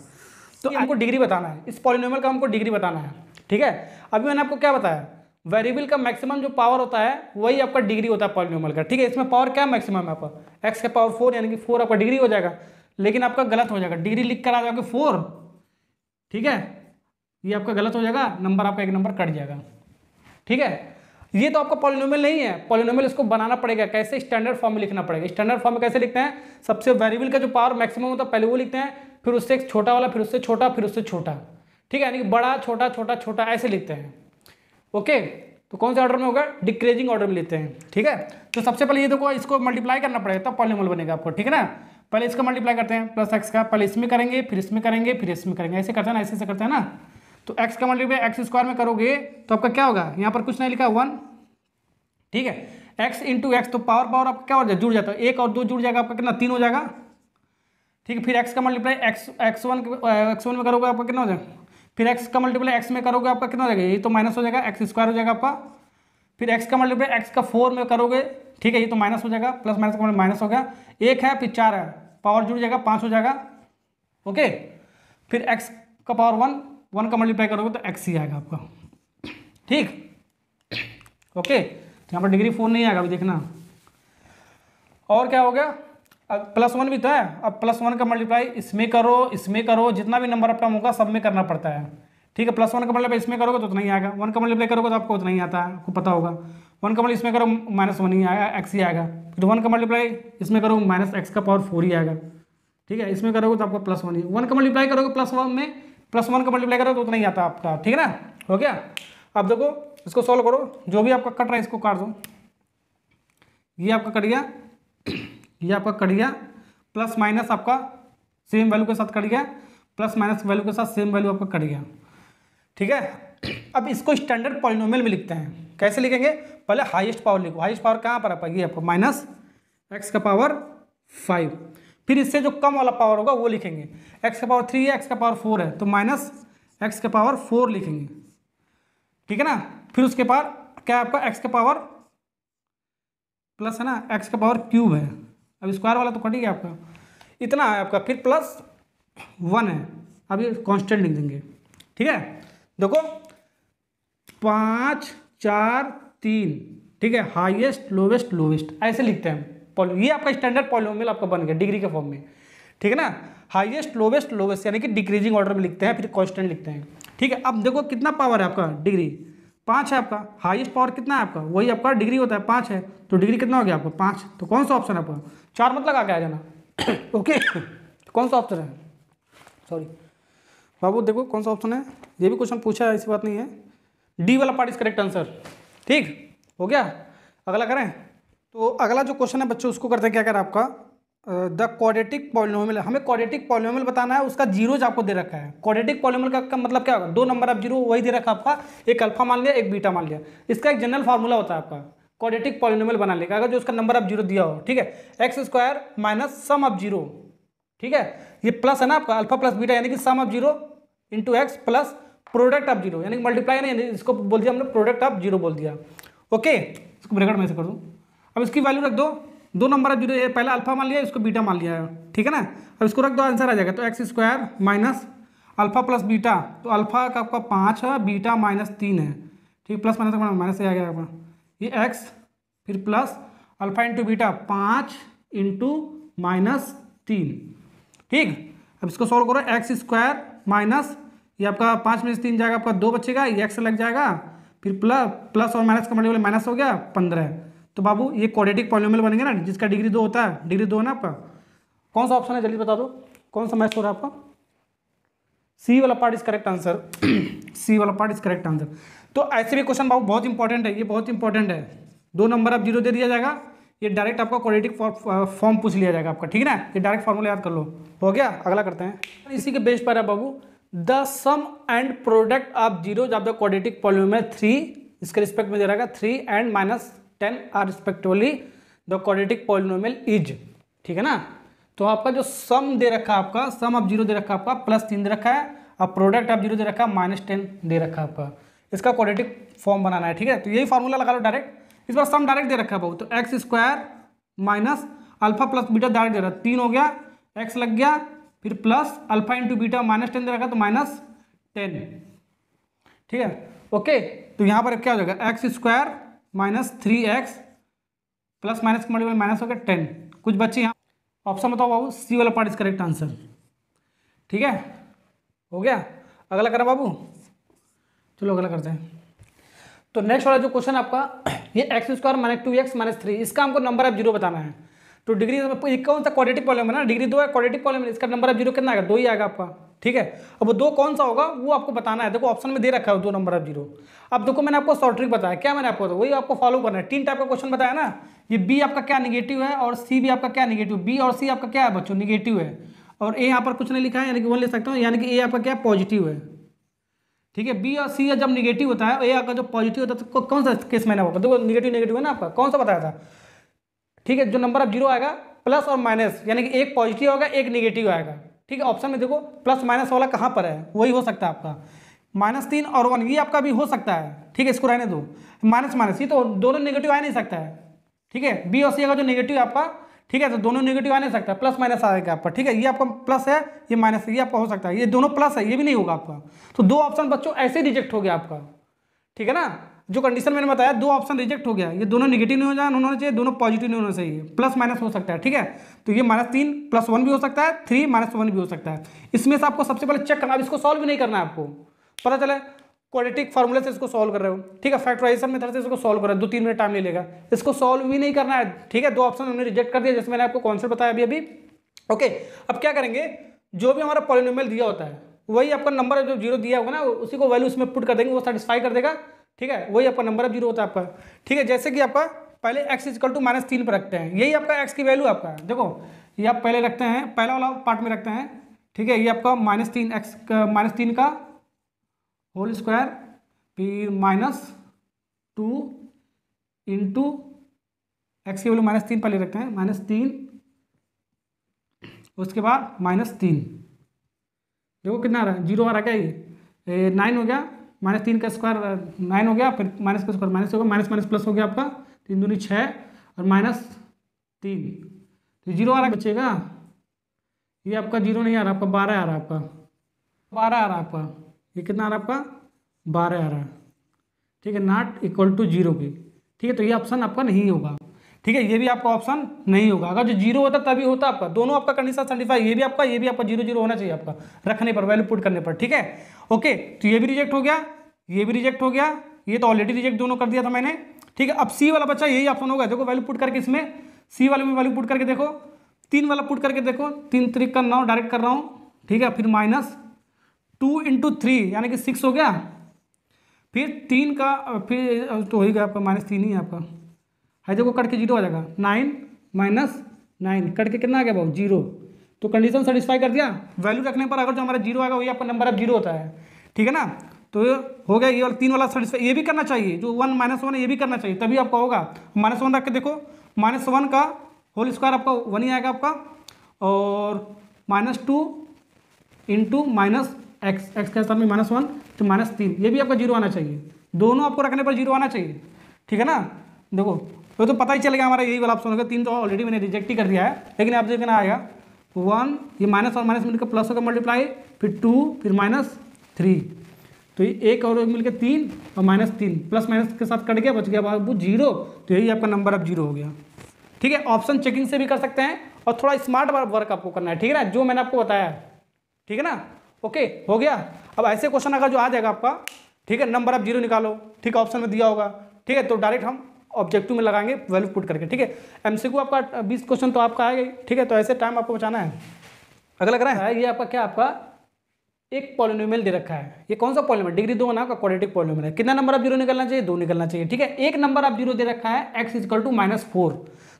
तो हमको डिग्री बताना है इस पॉलिनोमल का हमको डिग्री बताना है ठीक है अभी मैंने आपको क्या बताया वेरिएबल का मैक्सिमम जो पावर होता है वही आपका डिग्री होता है पॉलिनोमल का ठीक है इसमें पावर क्या मैक्सिमम है आपका एक्स का पावर फोर यानी कि फोर आपका डिग्री हो जाएगा लेकिन आपका गलत हो जाएगा डिग्री लिख कर आ जाओगे फोर ठीक है ये आपका गलत हो जाएगा नंबर आपका एक नंबर कट जाएगा ठीक है ये तो आपका पॉलिनोमल नहीं है पॉलिनोमियल इसको बनाना पड़ेगा कैसे स्टैंडर्ड फॉर्म में लिखना पड़ेगा स्टैंडर्ड फॉर्म में कैसे लिखते हैं सबसे वेरिएबल का जो पावर मैक्सिमम होता है पहले वो लिखते हैं फिर उससे एक छोटा वाला फिर उससे छोटा फिर उससे छोटा ठीक है यानी कि बड़ा छोटा छोटा छोटा ऐसे लिखते हैं ओके तो कौन से ऑर्डर में होगा डिक्रेजिंग ऑर्डर में लेते हैं ठीक है तो सबसे पहले ये देखो इसको मल्टीप्लाई करना पड़ेगा तब पॉलिनोमल बनेगा आपको ठीक है ना पहले इसका मल्टीप्लाई करते हैं प्लस एक्स का पहले इसमें करेंगे फिर इसमें करेंगे फिर इसमें करेंगे ऐसे करते हैं ना ऐसे ऐसे करते हैं ना तो एक्स का मल्टीप्लाई एक्स स्क्वायर में करोगे तो आपका क्या होगा यहाँ पर कुछ नहीं लिखा वन ठीक है एक्स इंटू एक्स तो पावर पावर आपका क्या हो जाए जुड़ जाता है एक और दो जुड़ जाएगा आपका कितना तीन हो जाएगा ठीक है फिर एक्स का multiply X X one X one में करोगे आपका कितना हो जाएगा फिर एक्स का मल्टीप्लाई एक्स में करोगे आपका कितना हो जाएगा ये तो माइनस हो जाएगा एक्स स्क्वायर हो जाएगा आपका फिर एक्स का मल्टीप्लाई एक्स का फोर में करोगे ठीक है ये तो माइनस हो जाएगा प्लस माइनस का माइनस हो गया एक है फिर चार है पावर जुड़ जाएगा पाँच हो जाएगा ओके फिर एक्स का पावर वन वन का मल्टीप्लाई करोगे तो एक्स ही आएगा आपका ठीक ओके यहाँ पर डिग्री फोर नहीं आएगा अभी देखना और क्या हो गया अब प्लस वन भी तो है अब प्लस वन का मल्टीप्लाई इसमें करो इसमें करो जितना भी नंबर अपना होगा सब में करना पड़ता है ठीक है प्लस वन का मल्टीप्लाई इसमें करोगे तो उतना ही आएगा वन का मल्टीप्लाई करोगे तो आपको उतना ही आता है आपको पता होगा वन का मल्टीप्लाई इसमें करो माइनस वन ही आएगा एक्स ही आएगा फिर वन का मल्टीप्लाई इसमें करो माइनस एक्स का पावर फोर ही आएगा ठीक है इसमें करोगे तो आपको प्लस वन ही वन का मल्टीप्लाई करोगे प्लस वन में प्लस वन का मल्टीप्लाई करो तो उतना ही आता आपका ठीक है ना हो गया अब देखो इसको सॉल्व करो जो भी आपका कट रहा है इसको काट दो ये आपका कट गया ये आपका कट गया प्लस माइनस आपका सेम वैल्यू के साथ कट गया प्लस माइनस वैल्यू के साथ सेम वैल्यू आपका कट गया ठीक है अब इसको स्टैंडर्ड पॉलिनोमियल में लिखते हैं कैसे लिखेंगे पहले हाईएस्ट पावर लिखो हाईएस्ट पावर कहाँ पर आपका ये आपको माइनस एक्स का पावर फाइव फिर इससे जो कम वाला पावर होगा वो लिखेंगे एक्स का पावर थ्री है एक्स का पावर फोर है तो माइनस एक्स का पावर फोर लिखेंगे ठीक है ना फिर उसके पार क्या आपका एक्स का पावर प्लस है ना एक्स का पावर क्यूब है अब स्क्वायर वाला तो कट गया आपका इतना है आपका फिर प्लस वन है अभी कॉन्स्टेंट लिख देंगे ठीक है देखो पाँच चार तीन ठीक है हाईएस्ट लोवेस्ट लोवेस्ट ऐसे लिखते हैं ये आपका स्टैंडर्ड पॉलिनोमियल आपका बन गया डिग्री के फॉर्म में ठीक है ना हाइएस्ट लोवेस्ट लोवेस्ट यानी कि डिक्रीजिंग ऑर्डर में लिखते हैं फिर कॉन्स्टेंट लिखते हैं ठीक है अब देखो कितना पावर है आपका डिग्री पाँच है आपका हाईएस्ट पावर कितना है आपका वही आपका डिग्री होता है पाँच है तो डिग्री कितना हो गया आपका पाँच तो कौन सा ऑप्शन है आपका चार मत लगा के आ जाना ओके कौन सा ऑप्शन है सॉरी बाबू देखो कौन सा ऑप्शन है ये भी क्वेश्चन पूछा है ऐसी बात नहीं है डी वाला पार्ट इज करेक्ट आंसर ठीक हो गया अगला करें तो अगला जो क्वेश्चन है बच्चों उसको करते हैं क्या कर आपका द कॉडेटिक पॉलिनोमल हमें कॉडेटिक पॉलिनोमल बताना है उसका जीरोज आपको दे रखा है कॉडेटिक पॉलिनोमल का मतलब क्या होगा दो नंबर आप जीरो वही दे रखा आपका एक अल्फा मान लिया एक बीटा मान लिया इसका एक जनरल फार्मूला होता है आपका कॉडेटिक पॉलिनोमल बना लेगा अगर जो उसका नंबर आप जीरो दिया हो ठीक है x square minus sum of zero ठीक है ये प्लस है ना आपका अल्फा प्लस बीटा यानी कि sum of zero into x plus product of zero यानी कि मल्टीप्लाई नहीं इसको बोल दिया हमने प्रोडक्ट ऑफ जीरो बोल दिया ओके इसको ब्रेकआउट में से कर दूँ अब इसकी वैल्यू रख दो दो नंबर जो है पहला अल्फा मान लिया इसको बीटा मान लिया है ठीक है ना अब इसको रख दो आंसर आ जाएगा तो x square minus alpha plus beta तो अल्फा का आपका पाँच है बीटा माइनस तीन है ठीक प्लस माइनस माइनस से आ गया आपका ये एक्स फिर प्लस अल्फा इंटू बीटा पाँच इंटू माइनस तीन ठीक अब इसको सॉल्व करो एक्स स्क्वायर माइनस ये आपका पाँच माइनस तीन जाएगा आपका दो बचेगा ये एक्स लग जाएगा फिर प्लस प्लस और माइनस का मल्टीपल माइनस हो गया पंद्रह तो बाबू ये क्वाड्रेटिक पॉलिनोमियल बनेंगे ना जिसका डिग्री दो होता है डिग्री दो है ना आपका कौन सा ऑप्शन है जल्दी बता दो कौन सा मैच हो रहा है आपका सी वाला part is correct answer C वाला पार्ट इज करेक्ट आंसर तो ऐसे भी क्वेश्चन बाबू बहुत इंपॉर्टेंट है ये बहुत इंपॉर्टेंट है दो नंबर आप जीरो दे दिया जाएगा ये डायरेक्ट आपका क्वाड्रेटिक फॉर्म uh, पूछ लिया जाएगा आपका ठीक है ना ये डायरेक्ट फॉर्मूला याद कर लो हो गया अगला करते हैं इसी के बेस पर है बाबू the sum and product of zero of the quadratic polynomial three इसके रिस्पेक्ट में दे रहेगा three and minus ten are respectively the quadratic polynomial is ठीक है ना तो आपका जो सम दे रखा है आपका सम आप जीरो दे रखा आपका प्लस तीन दे रखा है और प्रोडक्ट आप जीरो दे रखा है माइनस टेन दे रखा आपका इसका क्वाड्रेटिक फॉर्म बनाना है ठीक है तो यही फॉर्मूला लगा लो डायरेक्ट इस बार सम डायरेक्ट दे रखा है बहुत तो x square minus alpha plus beta direct दे रहा है तीन हो गया एक्स लग गया फिर plus alpha into beta minus ten दे रखा तो माइनस टेन ठीक है ओके तो यहाँ पर क्या हो जाएगा x square minus three x plus minus का मल्टीपल माइनस हो गया टेन कुछ बच्चे यहाँ ऑप्शन बताओ बाबू सी वाला पार्ट इज करेक्ट आंसर ठीक है हो गया अगला करें बाबू चलो अगला करते हैं तो नेक्स्ट वाला जो क्वेश्चन आपका ये x square minus two x minus three इसका हमको नंबर ऑफ जीरो बताना है तो डिग्री कौन सा क्वालिटी प्रॉब्लम है ना डिग्री दो है क्वालिटी प्रॉब्लम है इसका नंबर ऑफ जीरो कितना आएगा दो ही आएगा आपका ठीक है अब वो दो कौन सा होगा वो आपको बताना है देखो ऑप्शन में दे रखा है दो नंबर ऑफ जीरो अब देखो मैंने आपको शॉर्ट ट्रिक बताया क्या मैंने आपको वही आपको फॉलो करना है तीन टाइप का क्वेश्चन बताया ना ये बी आपका क्या निगेटिव है और सी भी आपका क्या निगेटिव बी और सी आपका क्या है बच्चों निगेटिव है और ए यहाँ पर कुछ नहीं लिखा है यानी कि वो ले सकता हूँ यानी कि ए आपका क्या पॉजिटिव है ठीक है बी और सी जब निगेटिव होता है ए आपका जो पॉजिटिव होता है तो कौन सा केस मैंने आपको देखो निगेटिव निगेटिव है ना आपका कौन सा बताया था ठीक है जो नंबर ऑफ जीरो आएगा प्लस और माइनस यानी कि एक पॉजिटिव होगा एक निगेटिव आएगा ठीक है ऑप्शन में देखो प्लस माइनस वाला कहाँ पर है वही हो सकता है आपका माइनस तीन और वन ये आपका भी हो सकता है ठीक है इसको रहने दो माइनस माइनस ये तो दोनों नेगेटिव आ नहीं सकता है ठीक है बी और सी का जो नेगेटिव आपका ठीक है तो दोनों नेगेटिव आ नहीं सकता प्लस माइनस आएगा आपका ठीक है ये आपका प्लस है ये माइनस है ये आपका हो सकता है ये दोनों प्लस है ये भी नहीं होगा आपका तो दो ऑप्शन बच्चों ऐसे रिजेक्ट हो गया आपका ठीक है ना जो कंडीशन मैंने बताया दो ऑप्शन रिजेक्ट हो गया ये दोनों निगेटिव नहीं हो जाए उन्होंने चाहिए दोनों पॉजिटिव नहीं होना चाहिए प्लस माइनस हो सकता है ठीक है तो ये माइनस तीन प्लस वन भी हो सकता है थ्री माइनस वन भी हो सकता है इसमें से आपको सबसे पहले चेक करना इसको सॉल्व भी नहीं करना है आपको पता चले क्वालिटिक फॉर्मूले से इसको सॉल्व कर रहे हो ठीक है में मेथड से इसको सॉल्व कर रहे हो दो तीन मिनट टाइम ले लेगा इसको सॉल्व भी नहीं करना है ठीक है दो ऑप्शन हमने रिजेक्ट कर दिया जैसे मैंने आपको कॉन्सेप्ट बताया अभी अभी ओके अब क्या करेंगे जो भी हमारा पॉलिनोमियल दिया होता है वही आपका नंबर जो जीरो दिया होगा ना उसी को वैल्यू उसमें पुट कर देंगे वो सेटिस्फाई कर देगा ठीक है वही आपका नंबर ऑफ जीरो होता है आपका ठीक है जैसे कि आपका पहले एक्स इजकल टू माइनस तीन पर रखते हैं यही आपका एक्स की वैल्यू आपका देखो ये आप पहले रखते हैं पहला वाला पार्ट में रखते हैं ठीक है ये आपका माइनस तीन एक्स माइनस तीन का होल स्क्वायर फिर माइनस टू इंटू एक्स की वैल्यू माइनस तीन पहले रखते हैं माइनस तीन उसके बाद माइनस तीन देखो कितना आ रहा है जीरो आ रहा है क्या ये नाइन हो गया माइनस तीन का स्क्वायर नाइन हो गया फिर माइनस का स्क्वायर माइनस हो गया माइनस माइनस प्लस हो गया आपका तो तीन दूनी छः और माइनस तीन तो जीरो आ रहा बचेगा ये आपका जीरो नहीं आ रहा आपका बारह आ रहा आपका बारह आ रहा आपका ये कितना आ रहा आपका बारह आ रहा ठीक है नॉट इक्वल टू जीरो की ठीक है तो ये ऑप्शन आपका नहीं होगा ठीक है ये भी आपका ऑप्शन नहीं होगा अगर जो जीरो होता तभी होता आपका दोनों आपका कंडीशन सर्टिफाई ये भी आपका ये भी आपका जीरो जीरो होना चाहिए आपका रखने पर वैल्यू पुट करने पर ठीक है ओके तो ये भी रिजेक्ट हो गया ये भी रिजेक्ट हो गया ये तो ऑलरेडी रिजेक्ट दोनों कर दिया था मैंने ठीक है अब सी वाला बच्चा यही ऑप्शन होगा देखो वैल्यू पुट करके इसमें सी वाले में वैल्यू पुट करके देखो तीन वाला पुट करके देखो तीन तरीक कर रहा हूँ डायरेक्ट कर रहा हूँ ठीक है फिर माइनस टू इंटू थ्री यानी कि सिक्स हो गया फिर तीन का फिर तो हो ही गया आपका माइनस तीन ही है आपका है देखो कट के जीरो आ जाएगा नाइन माइनस नाइन कट के कितना आ गया भाव जीरो तो कंडीशन सेटिस्फाई कर दिया वैल्यू रखने पर अगर जो हमारा जीरो आएगा वही आपका नंबर अब जीरो होता है ठीक है ना तो हो गया ये वाला तीन वाला सेटिस्फाई ये भी करना चाहिए जो वन माइनस वन है ये भी करना चाहिए तभी आपका होगा माइनस वन रख के देखो माइनस वन का होल स्क्वायर आपका वन ही आएगा आपका और minus two into minus x x के साथ में माइनस वन तो माइनस तीन ये भी आपका जीरो आना चाहिए दोनों आपको रखने पर जीरो आना चाहिए ठीक है ना देखो वो तो पता ही चलेगा हमारा यही वाला ऑप्शन होगा तीन तो ऑलरेडी मैंने रिजेक्ट ही कर दिया है लेकिन आप जो आएगा वन ये माइनस और माइनस मिलकर प्लस होगा मल्टीप्लाई फिर टू फिर माइनस थ्री तो ये एक और मिलकर तीन और माइनस तीन प्लस माइनस के साथ कट गया बच गया वो जीरो तो यही आपका नंबर अब जीरो हो गया ठीक है ऑप्शन चेकिंग से भी कर सकते हैं और थोड़ा स्मार्ट वर्क आपको करना है ठीक है ना जो मैंने आपको बताया ठीक है ना ओके हो गया अब ऐसे क्वेश्चन अगर जो आ जाएगा आपका ठीक है नंबर आप जीरो निकालो ठीक ऑप्शन में दिया होगा ठीक है तो डायरेक्ट हम ऑब्जेक्टिव में लगाएंगे वैल्यू पुट करके ठीक है एमसीक्यू आपका बीस क्वेश्चन तो आपका आएगा ठीक है तो ऐसे टाइम आपको बचाना है अगला लग रहा है हाँ, ये आपका क्या आपका एक पॉलिनोमियल दे रखा है ये कौन सा पॉलिनोमियल डिग्री दो ना आपका क्वालिटिक पॉलिनोमियल है कितना नंबर आप जीरो निकलना चाहिए दो निकलना चाहिए ठीक है एक नंबर आप जीरो दे रखा है x is equal to minus four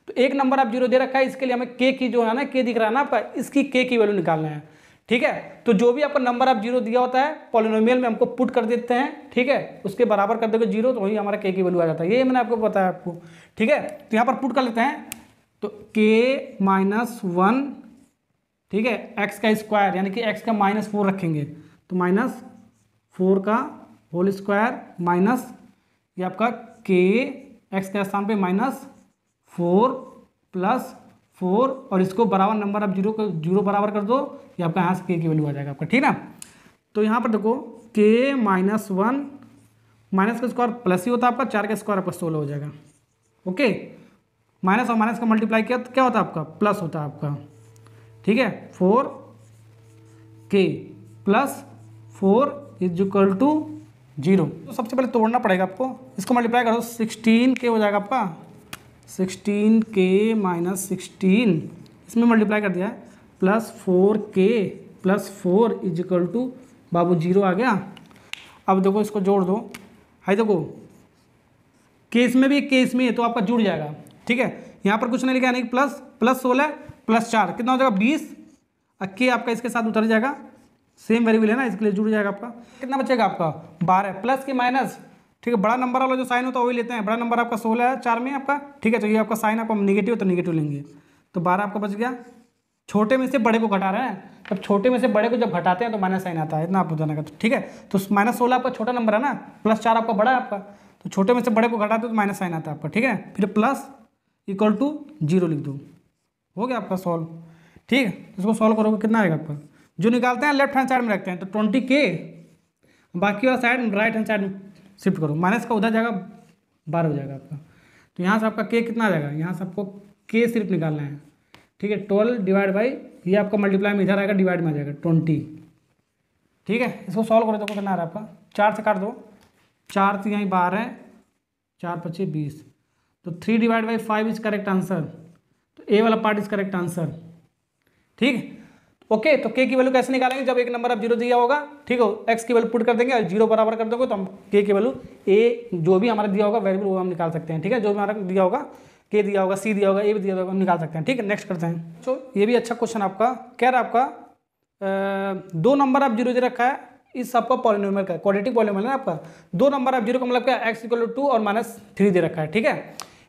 तो एक नंबर आप जीरो दे रखा है इसके लिए हमें के की जो है ना के दिख रहा है ना आपका इसकी के की वैल्यू निकालना है ठीक है तो जो भी आपका नंबर आप जीरो दिया होता है पॉलिनोमियल में हमको पुट कर देते हैं ठीक है उसके बराबर कर देगा जीरो तो वही हमारा के की वैल्यू आ जाता है ये मैंने आपको बताया आपको ठीक है तो यहाँ पर पुट कर लेते हैं तो के माइनस वन ठीक है एक्स का स्क्वायर यानी कि एक्स का माइनस फोर रखेंगे तो माइनस फोर का होल स्क्वायर माइनस ये आपका के एक्स के स्थान पे माइनस फोर प्लस फोर और इसको बराबर नंबर आप जीरो को जीरो बराबर कर दो ये आपका यहाँ से के की वैल्यू आ जाएगा आपका ठीक ना तो यहाँ पर देखो के माइनस वन माइनस का स्क्वायर प्लस ही होता है आपका चार का स्क्वायर आपका सोलह हो जाएगा ओके माइनस और माइनस का मल्टीप्लाई किया तो क्या होता है आपका प्लस होता है आपका ठीक है four k plus four is equal to zero तो सबसे पहले तोड़ना पड़ेगा आपको इसको मल्टीप्लाई करो सिक्सटीन के हो जाएगा आपका सिक्सटीन के माइनस सिक्सटीन इसमें मल्टीप्लाई कर दिया है plus four k plus four is equal to बाबू जीरो आ गया अब देखो इसको जोड़ दो हाई देखो केस में भी केस में है तो आपका जुड़ जाएगा ठीक है यहाँ पर कुछ नहीं लिखा यानी प्लस प्लस सोलह प्लस चार कितना हो जाएगा बीस के आपका इसके साथ उतर जाएगा सेम वेरिएबल है ना इसके लिए जुड़ जाएगा आपका कितना बचेगा आपका बारह प्लस के माइनस ठीक है बड़ा नंबर वाला जो साइन होता है वही लेते हैं बड़ा नंबर आपका सोलह है चार में आपका ठीक है चलिए तो आपका साइन तो हम निगेटिव तो निगेटिव लेंगे तो बारह आपका बच गया छोटे में से बड़े को घटा रहे हैं जब छोटे में से बड़े को जब घटाते हैं तो माइनस साइन आता है इतना आपको जाना का तो ठीक है तो माइनस सोलह आपका छोटा नंबर है ना प्लस चार आपका बड़ा है आपका तो छोटे में से बड़े को घटाते तो माइनस साइन आता है आपका ठीक है फिर प्लस इक्वल टू जीरो लिख दो हो गया आपका सॉल्व ठीक है इसको सॉल्व करोगे कितना आएगा आपका जो निकालते हैं लेफ्ट हैंड साइड में रखते हैं तो ट्वेंटी के बाकी वाला side right hand side shift करो माइनस का उधर जाएगा बारह हो जाएगा आपका तो यहाँ से आपका के कितना आ जाएगा यहाँ से आपको के सिर्फ निकालना है ठीक है ट्वेल्व डिवाइड बाई ये आपका मल्टीप्लाई में इधर आएगा डिवाइड में आ जाएगा ट्वेंटी ठीक है इसको सॉल्व करो तो कितना आ रहा है आपका चार से काट दो चार से तो यहीं बारह है चार पच्चीस बीस तो three divide by five is correct answer तो ए वाला पार्ट इज करेक्ट आंसर ठीक है ओके तो के की वैल्यू कैसे निकालेंगे जब एक नंबर आप जीरो दिया होगा ठीक हो एक्स की वैल्यू पुट कर देंगे और जीरो बराबर कर दोगे तो हम के की वैल्यू ए जो भी हमारा दिया होगा वैल्यू वो हम निकाल सकते हैं ठीक है जो भी हमारा दिया होगा के दिया होगा सी दिया होगा ए भी दिया होगा हम निकाल सकते हैं ठीक है नेक्स्ट करते हैं सो ये भी अच्छा क्वेश्चन आपका कह रहा आपका दो नंबर आप जीरो रखा है इस सबका पॉलिनोमियल का क्वालिटी पॉलिनोमियल है आपका दो नंबर आप जीरो का मतलब क्या एक्स इक्वल टू और माइनस थ्री दे रखा है ठीक है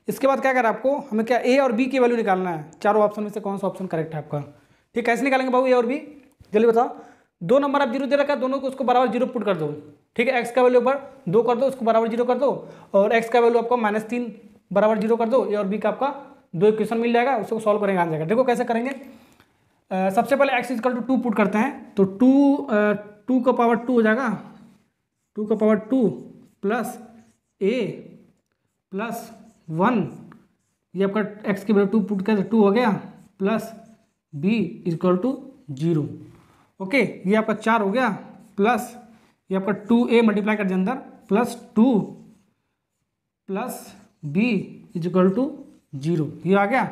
इसके बाद क्या कर आपको हमें क्या ए और बी की वैल्यू निकालना है चारों ऑप्शन में से कौन सा ऑप्शन करेक्ट है आपका ठीक कैसे निकालेंगे बाबू ये और भी जल्दी बताओ दो नंबर आप जीरो दे रखा है दोनों को उसको बराबर जीरो पुट कर दो ठीक है एक्स का वैल्यू ऊपर दो कर दो उसको बराबर जीरो कर दो और एक्स का वैल्यू आपको माइनस तीन बराबर जीरो कर दो ए और बी का आपका दो इक्वेशन मिल जाएगा उसको सॉल्व करेंगे आ जाएगा देखो कैसे करेंगे आ, सबसे पहले x is equal to two put करते हैं तो टू टू का पावर टू हो जाएगा टू का power two plus a plus one ये आपका एक्स की वैल्यू टू पुट कर टू हो गया plus b is equal to zero okay ये आपका चार हो गया प्लस ये आपका टू ए मल्टीप्लाई कर अंदर plus two plus b is equal to zero ये आ गया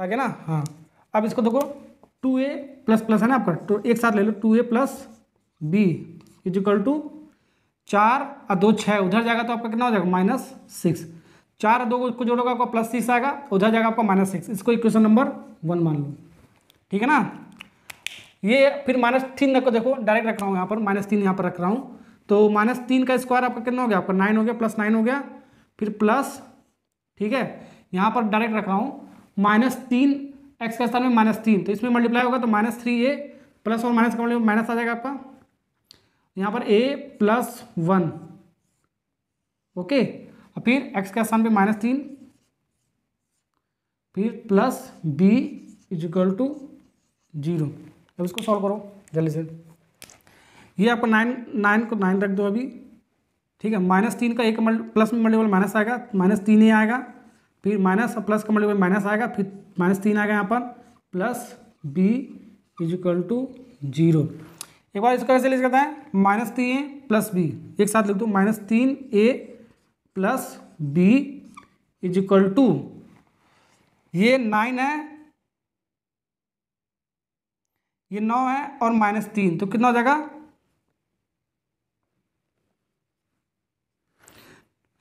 आ गया ना हाँ अब इसको देखो टू ए प्लस प्लस है ना आपका तो एक साथ ले लो two a plus b is equal to चार और दो छः उधर जाएगा तो आपका कितना हो जाएगा माइनस सिक्स चार दो को जोड़ोगे आपका प्लस सिक्स आएगा उधर जाएगा आपका माइनस सिक्स इसको इक्वेशन नंबर वन मान लो ठीक है ना ये फिर माइनस तीन रखो देखो डायरेक्ट रख रहा हूँ यहाँ पर माइनस तीन यहाँ पर रख रहा हूँ तो माइनस तीन का स्क्वायर आपका कितना हो गया आपका नाइन हो गया प्लस नाइन हो गया फिर प्लस ठीक है यहाँ पर डायरेक्ट रख रहा हूँ माइनस तीन एक्स का स्थान में माइनस तीन तो इसमें मल्टीप्लाई होगा तो माइनस थ्री ए प्लस और माइनस का मल्टीप्लाई मतलब माइनस आ जाएगा आपका यहाँ पर ए प्लस वन ओके तो फिर एक्स का स्थान पे माइनस तीन फिर plus b is equal to zero अब इसको सॉल्व करो जल्दी से ये आपको नाइन नाइन को नाइन रख दो अभी ठीक है माइनस तीन का एक प्लस में मल्टीपल माइनस आएगा माइनस तीन ही आएगा फिर माइनस और प्लस का मल्टीपल माइनस आएगा फिर माइनस तीन आएगा यहाँ पर plus b is equal to zero एक बार इसको कैसे लिख सकते हैं माइनस तीन ए प्लस बी एक साथ लिख दो माइनस तीन a plus b is equal to ये नाइन है ये नौ है और माइनस तीन तो कितना हो जाएगा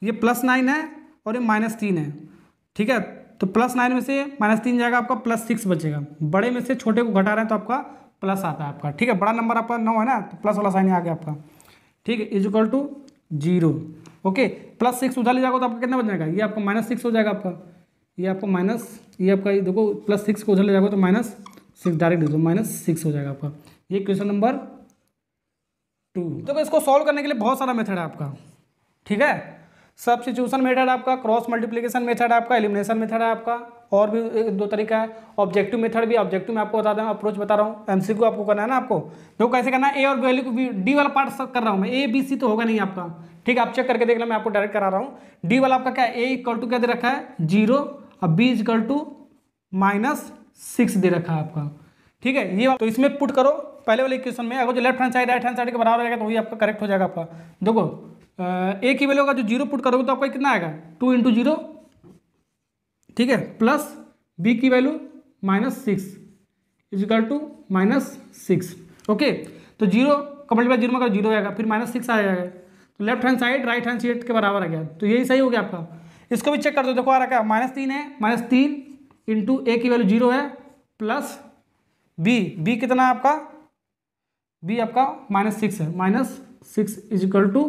ये प्लस नाइन है और ये माइनस तीन है ठीक है तो प्लस नाइन में से माइनस तीन जाएगा आपका प्लस सिक्स बचेगा बड़े में से छोटे को घटा रहे हैं तो आपका प्लस आता है आपका ठीक है बड़ा नंबर आपका नौ है ना तो प्लस वाला साइन आ गया आपका ठीक है is equal to zero okay plus six उधर ले जाओगे तो आपका कितना बन जाएगा ये आपका माइनस सिक्स हो जाएगा आपका ये आपको माइनस ये आपका ये देखो प्लस सिक्स को उधर ले जाओगे तो माइनस सिक्स डायरेक्ट दे दो माइनस सिक्स हो जाएगा आपका ये क्वेश्चन नंबर टू तो इसको सॉल्व करने के लिए बहुत सारा मेथड है आपका ठीक है सब्सिट्यूशन मेथड आपका क्रॉस मल्टीप्लिकेशन मेथड है आपका एलिमिनेशन मेथड है आपका और भी एक दो तरीका है ऑब्जेक्टिव मेथड भी ऑब्जेक्टिव में आपको बता दें अप्रोच बता रहा हूँ एमसीक्यू आपको करना है ना आपको देखो कैसे करना है ए और वैल्यू को डी वाला पार्ट कर रहा हूँ मैं ए बी सी तो होगा नहीं आपका ठीक है आप चेक करके देख लें मैं आपको डायरेक्ट करा रहा हूँ डी वाला आपका क्या है ए इक्वल टू क्या दे रखा है जीरो और b equal to minus six दे रखा है आपका ठीक है ये तो इसमें पुट करो पहले वाले इक्वेशन में अगर जो left hand side right hand side के बराबर रहेगा तो वही आपका करेक्ट हो जाएगा आपका देखो ए की वैल्यू का जो जीरो पुट करोगे तो आपका कितना आएगा टू इंटू जीरो ठीक है प्लस बी की value minus six is equal to minus six okay तो जीरो कंप्लीट बाय जीरो में अगर जीरो आएगा फिर माइनस सिक्स आ जाएगा left hand side right hand side के बराबर आ गया तो यही सही हो गया आपका इसको भी चेक कर दो देखो आ रखा है माइनस तीन है माइनस तीन इंटू ए की वैल्यू जीरो है प्लस बी बी कितना है आपका बी आपका माइनस सिक्स है minus six is equal to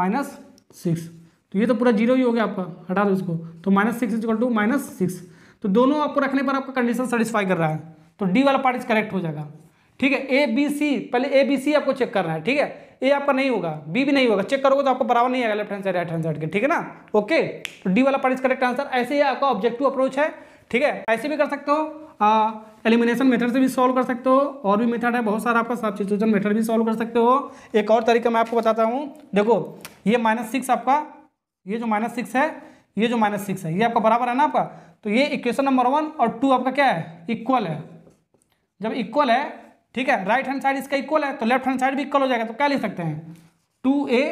minus six तो ये तो पूरा जीरो ही हो गया आपका हटा दो इसको तो minus six is equal to minus six तो दोनों आपको रखने पर आपका कंडीशन सेटिस्फाई कर रहा है तो डी वाला पार्ट इज करेक्ट हो जाएगा ठीक है ए बी सी पहले ए बी सी आपको चेक करना है ठीक है ए आपका नहीं होगा बी भी नहीं होगा चेक करोगे तो आपको बराबर नहीं आएगा left hand side right hand side के ठीक है ना ओके तो डी वाला पार्ट इज करेक्ट आंसर ऐसे ही आपका ऑब्जेक्टिव अप्रोच है ठीक है ऐसे भी कर सकते हो एलिमिनेशन मेथड से भी सॉल्व कर सकते हो और भी मेथड है बहुत सारा आपका सब्सिट्यूशन मेथड भी सॉल्व कर सकते हो एक और तरीका मैं आपको बताता हूँ देखो ये माइनस सिक्स आपका ये जो माइनस सिक्स है ये जो माइनस सिक्स है ये आपका बराबर है ना आपका तो ये इक्वेशन नंबर वन और टू आपका क्या है इक्वल है जब इक्वल है ठीक है राइट हैंड साइड इसका इक्वल है तो लेफ्ट हैंड साइड भी इक्वल हो जाएगा तो क्या लिख सकते हैं two a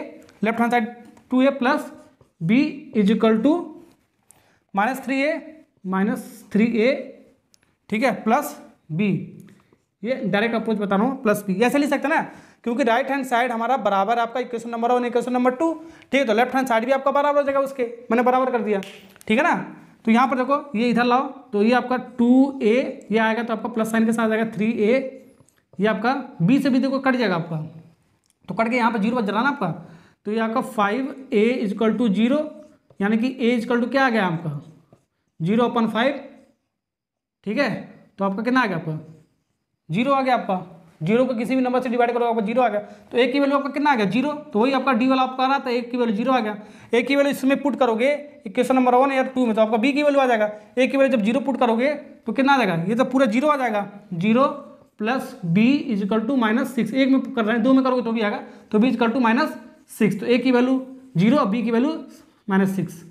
left hand side two a plus b is equal to minus three a minus three a ठीक है प्लस बी ये डायरेक्ट अप्रोच बता रहा हूँ प्लस बी ऐसे लिख सकते हैं ना क्योंकि राइट हैंड साइड हमारा बराबर आपका equation number one equation number two ठीक है तो लेफ्ट हैंड साइड भी आपका बराबर हो जाएगा उसके मैंने बराबर कर दिया ठीक है ना तो यहाँ पर देखो ये इधर लाओ तो ये आपका टू ए ये आएगा तो आपका प्लस साइन के साथ आएगा थ्री ए ये आपका बी से भी देखो कट जाएगा आपका तो कट के यहाँ पर जीरो बच जाना आपका तो ये आपका five a is equal to zero यानी कि ए इजकल टू क्या आ गया आपका जीरो अपन फाइव ठीक है तो आपका कितना आ गया आपका जीरो आ गया आपका जीरो को किसी भी नंबर से डिवाइड करो आपका जीरो आ गया तो एक की वैल्यू आपका कितना आ गया जीरो तो वही आपका डी वाला आपका आ रहा था एक की वैल्यू जीरो आ गया एक की वैल्यू इसमें पुट करोगे क्वेश्चन नंबर वन या टू में तो आपका बी की वैल्यू आ जाएगा एक की वैल्यू जब जीरो पुट करोगे तो कितना आ जाएगा ये तो पूरा जीरो आ जाएगा zero plus b is equal to minus six एक में कर रहे हैं दो में करोगे तो भी आएगा तो b is equal to minus six तो ए की वैल्यू जीरो और बी की वैल्यू माइनस सिक्स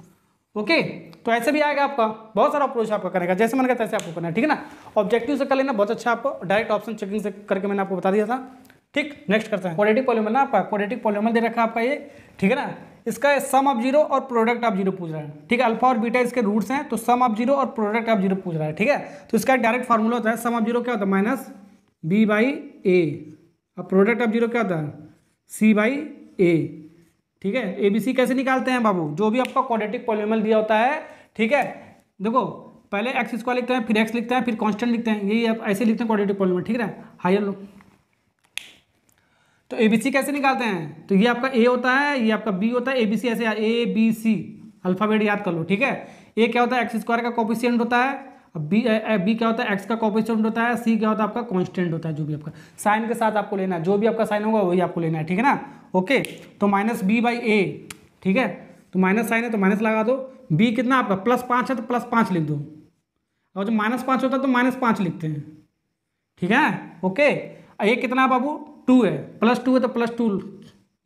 ओके तो ऐसे भी आएगा आपका बहुत सारा अप्रोच आपका करने का जैसे मैंने कहा तैसे आपको करना है ठीक है ना ऑब्जेक्टिव से कर लेना बहुत अच्छा आपको डायरेक्ट ऑप्शन चेकिंग से करके मैंने आपको बता दिया था ठीक नेक्स्ट करते हैं क्वाड्रेटिक पॉलिमर ना आपका क्वाड्रेटिक पॉलिमर दे रखा है आपका ये ठीक है ना इसका सम ऑफ जीरो और प्रोडक्ट ऑफ जीरो पूछ रहा है ठीक है अल्फा और बीटा इसके रूट्स हैं तो सम ऑफ जीरो और प्रोडक्ट ऑफ जीरो पूछ रहा है ठीक है तो इसका एक डायरेक्ट फार्मूला होता है सम ऑफ जीरो क्या होता है माइनस बी बाई ए अब प्रोडक्ट ऑफ जीरो क्या होता है सी बाई ए ठीक है ए बी सी कैसे निकालते हैं बाबू जो भी आपका क्वाड्रेटिक पॉलीमल दिया होता है ठीक है देखो पहले एक्स स्क्वायर लिखते हैं फिर एक्स लिखते हैं फिर कांस्टेंट लिखते हैं यही आप ऐसे लिखते हैं क्वाड्रेटिक पॉलीमल ठीक है हायर लो तो ए बी सी कैसे निकालते हैं तो ये आपका ए होता है ये आपका बी होता है ए बी सी ऐसे ए बी सी अल्फ़ाबेट याद कर लो ठीक है ए क्या होता है एक्स स्क्वायर का कॉपिशियंट होता है अब बी बी क्या होता है एक्स का कॉपिस्टेंट होता है सी क्या होता है आपका कॉन्स्टेंट होता है जो भी आपका साइन के साथ आपको लेना है जो भी आपका साइन होगा वही आपको लेना है ठीक है ना ओके तो माइनस बी बाई ए ठीक है तो माइनस साइन है तो माइनस लगा दो बी कितना आपका प्लस पाँच है तो प्लस पाँच लिख दो और जो माइनस पाँच होता है तो माइनस पाँच लिखते हैं ठीक है ओके ए कितना है बाबू टू है प्लस टू है तो प्लस टू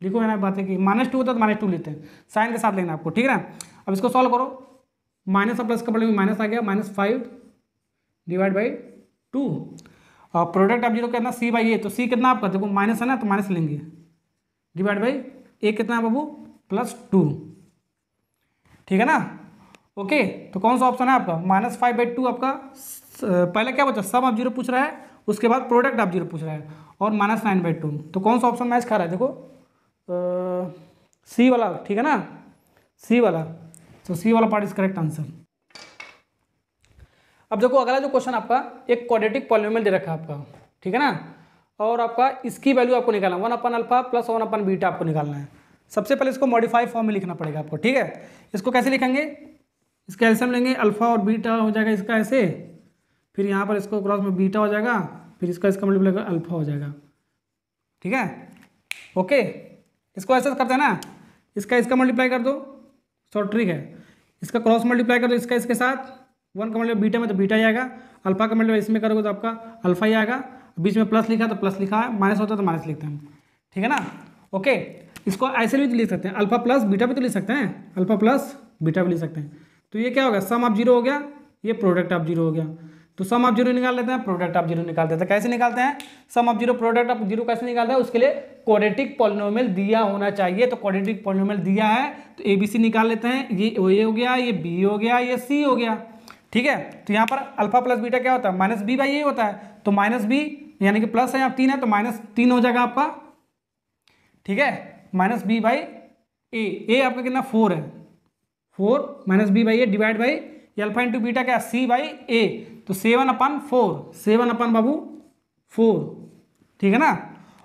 लिखो है ना बात है कि माइनस टू होता है तो माइनस टू लेते हैं साइन के साथ लेना आपको ठीक है ना अब इसको सॉल्व करो माइनस और प्लस का पढ़ेंगे मतलब माइनस आ गया minus five divide by two और प्रोडक्ट आप जीरो कहना सी बाई ए तो सी कितना आपका देखो माइनस है ना तो माइनस लेंगे डिवाइड बाई ए कितना है बाबू प्लस टू ठीक है ना ओके तो कौन सा ऑप्शन है आपका माइनस फाइव बाई टू आपका पहले क्या बचा सब आप जीरो पूछ रहा है उसके बाद प्रोडक्ट आप जीरो पूछ रहा है और माइनस नाइन बाई टू तो कौन सा ऑप्शन मैच खा रहा है देखो सी वाला ठीक है ना सी वाला सो सी वाला पार्ट इज करेक्ट आंसर अब देखो अगला जो क्वेश्चन आपका एक क्वाड्रेटिक पॉलिनोमियल दे रखा है आपका ठीक है ना और आपका इसकी वैल्यू आपको निकालना one upon alpha plus one upon beta आपको निकालना है सबसे पहले इसको मॉडिफाई फॉर्म में लिखना पड़ेगा आपको ठीक है इसको कैसे लिखेंगे इसका एल्सियम लेंगे अल्फा और बीटा हो जाएगा इसका ऐसे फिर यहाँ पर इसको क्रॉस में बीटा हो जाएगा फिर इसका इसका मल्टीप्लाई अल्फा हो जाएगा ठीक है ओके इसको ऐसे करते हैं ना इसका इसका मल्टीप्लाई कर दो शॉर्ट ट्रिक है इसका क्रॉस मल्टीप्लाई करो इसका इसके साथ वन का मल्टीप्लाई मतलब बीटा में तो बीटा ही आएगा अल्फा का मल्टीप्लाई मतलब इसमें करोगे तो आपका अल्फा ही आएगा बीच में प्लस लिखा तो प्लस लिखा है माइनस होता है तो माइनस लिखते हैं ठीक है ना ओके इसको ऐसे भी तो लिख सकते हैं अल्फा प्लस बीटा भी तो लिख सकते हैं अल्फा प्लस बीटा भी लिख सकते हैं तो ये क्या होगा सम आप जीरो हो गया ये प्रोडक्ट आप जीरो हो गया तो सम ऑफ जीरो निकाल लेते हैं प्रोडक्ट ऑफ जीरो निकाल देते हैं तो कैसे निकालते हैं sum of zero product of zero कैसे निकालते हैं उसके लिए क्वाड्रेटिक पॉलिनोमियल दिया होना चाहिए तो क्वाड्रेटिक पॉलिनोमियल दिया है तो ए बी सी निकाल लेते हैं ये ए हो गया ये बी हो गया ये सी हो गया ठीक है तो यहाँ पर अल्फा प्लस बीटा क्या होता है माइनस बी बाई ए होता है तो माइनस बी यानी कि प्लस है यहाँ तीन है तो माइनस तीन हो जाएगा आपका ठीक है minus b by a a आपका कितना फोर है four minus b by a divide by alpha into beta क्या सी बाई ए तो seven upon four seven upon बाबू फोर ठीक है ना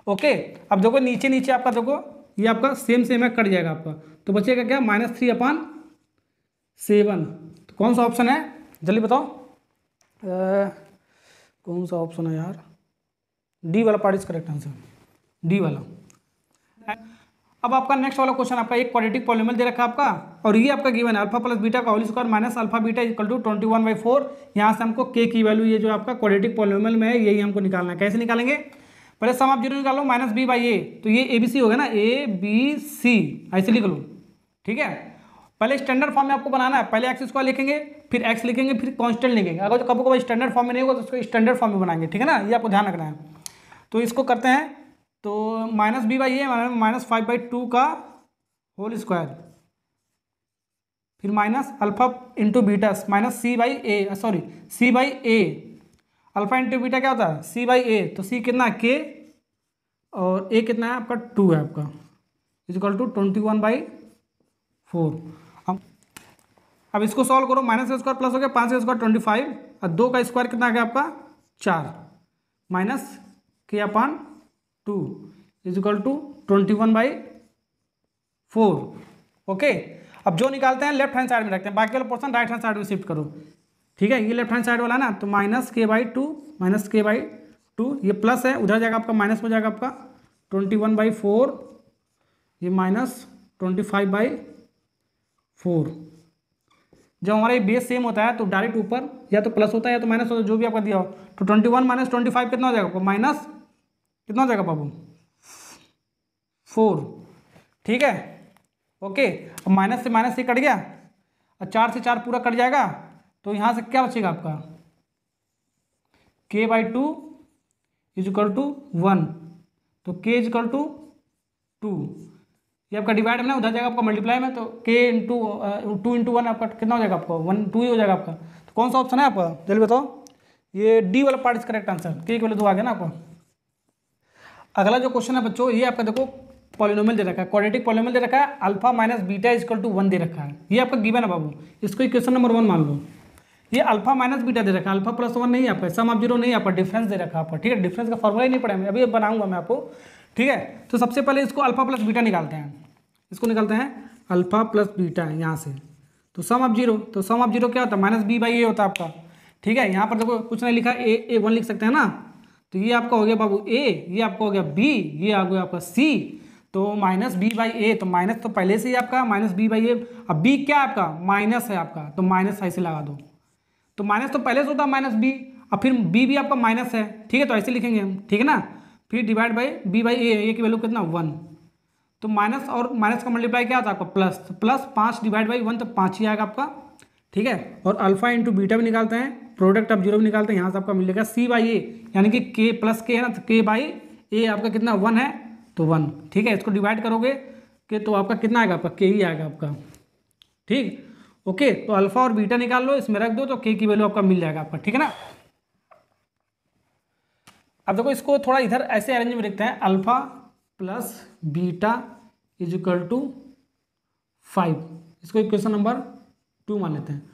ओके अब देखो नीचे नीचे आपका देखो ये आपका सेम सेम है कट जाएगा आपका तो बचेगा क्या माइनस थ्री अपन सेवन तो कौन सा ऑप्शन है जल्दी बताओ आ, कौन सा ऑप्शन है यार डी वाला part is correct answer D वाला अब आपका नेक्स्ट वाला क्वेश्चन आपका एक क्वालिटिक पॉलिमल दे रखा है आपका और ये आपका गिवन है अल्फा प्लस बीटा का whole square minus alpha beta equal to twenty one by four यहाँ से हमको के की वैल्यू ये जो आपका क्वालिटिक पॉलिमल में है यही हमको निकालना है कैसे निकालेंगे पहले सम आप जीरो निकालो माइनस बी बाई ए तो ये ए बी सी होगा ना ए बी सी ऐसे लिख लो ठीक है पहले स्टैंडर्ड फॉर्म में आपको बनाना है पहले एक्स स्क्वायर लिखेंगे फिर एक्स लिखेंगे फिर कॉन्स्टेंट लिखेंगे अगर कभी कभी स्टैंडर्ड फॉर्म में नहीं होगा तो उसको स्टैंडर्ड फॉर्म में बनाएंगे ठीक है ना ये आपको ध्यान रखना है तो इसको करते हैं तो minus b by a minus five by two का होल स्क्वायर फिर minus alpha into beta minus c by a sorry c by a alpha into beta क्या होता है सी बाई ए तो सी कितना है के और ए कितना है आपका टू है आपका is equal to twenty one by four अब इसको सॉल्व करो माइनस का स्क्वायर प्लस हो गया पाँच का स्क्वायर ट्वेंटी फाइव और दो का स्क्वायर कितना आ गया आपका चार minus k upon two is equal to twenty one by four okay अब जो निकालते हैं लेफ्ट हैंड साइड में रखते हैं बाकी वाला पोर्सन राइट हैंड साइड में शिफ्ट करो ठीक है ये लेफ्ट हैंड साइड वाला ना तो minus k by two minus k by two ये प्लस है उधर जाएगा आपका माइनस हो जाएगा आपका ट्वेंटी वन बाई फोर ये minus twenty five by four जब हमारा ये बेस सेम होता है तो डायरेक्ट ऊपर या तो प्लस होता है या तो माइनस होता है जो भी आपका दिया हो तो twenty one minus twenty five कितना हो जाएगा आपको माइनस कितना जाएगा बाबू फोर ठीक है ओके अब माइनस से माइनस से कट गया और चार से चार पूरा कट जाएगा तो यहाँ से क्या बचेगा आपका के by two is equal to one तो के इज इक्वल टू टू ये आपका डिवाइड में उधर जाएगा आपका मल्टीप्लाई में तो के इंटू टू इंटू वन आपका कितना हो जाएगा आपका वन टू ही हो जाएगा आपका तो कौन सा ऑप्शन है आपका जल्दी बताओ ये डी वाला पार्ट इज करेक्ट आंसर के वाले दो आ गया ना आपका अगला जो क्वेश्चन है बच्चों ये आपका देखो पॉलिनोमल दे रखा है क्वाड्रेटिक पॉलिनोमल दे रखा है alpha minus beta is equal to one दे रखा है ये आपका गिवन है बाबू इसको क्वेश्चन नंबर वन मान लो ये अल्फा माइनस बीटा दे रखा है अल्फा प्लस वन नहीं आपका सम ऑफ जीरो नहीं आपका डिफरेंस दे रखा आपका ठीक है डिफरेंस का फॉर्मूला ही नहीं पड़ा मैं अभी बनाऊंगा मैं आपको ठीक है तो सबसे पहले इसको अल्फा प्लस बीटा निकालते हैं इसको निकालते हैं अल्फा प्लस बीटा यहाँ से तो सम ऑफ जीरो तो सम ऑफ जीरो क्या होता है माइनस बी बाई ए होता है आपका ठीक है यहाँ पर देखो कुछ नहीं लिखा ए ए वन लिख सकते हैं ना तो ये आपका हो गया बाबू ए ये आपका हो गया बी ये आ गया आपका सी तो माइनस बी बाई ए तो माइनस तो पहले से ही आपका माइनस बी बाई ए अब बी क्या है आपका माइनस है आपका तो माइनस ऐसे लगा दो तो माइनस तो पहले से होता है माइनस बी अब फिर बी भी आपका माइनस है ठीक है तो ऐसे लिखेंगे हम ठीक है ना फिर divide by b by a की वैल्यू कितना वन तो माइनस और माइनस का मल्टीप्लाई क्या होता है आपका प्लस तो प्लस पाँच डिवाइड बाई वन तो पाँच ही आएगा आपका ठीक है और अल्फा इंटू बीटा भी निकालते हैं प्रोडक्ट आप जीरो भी निकालते हैं यहाँ से आपका मिलेगा सी बाई ए यानी कि के प्लस के है ना तो के बाई ए आपका कितना वन है तो वन ठीक है इसको डिवाइड करोगे के तो आपका कितना आएगा आपका के ही आएगा आपका ठीक ओके तो अल्फा और बीटा निकाल लो इसमें रख दो तो के की वैल्यू आपका मिल जाएगा आपका ठीक है ना अब देखो इसको थोड़ा इधर ऐसे अरेंज में लिखते हैं alpha plus beta is equal to five इसको इक्वेशन नंबर टू मान लेते हैं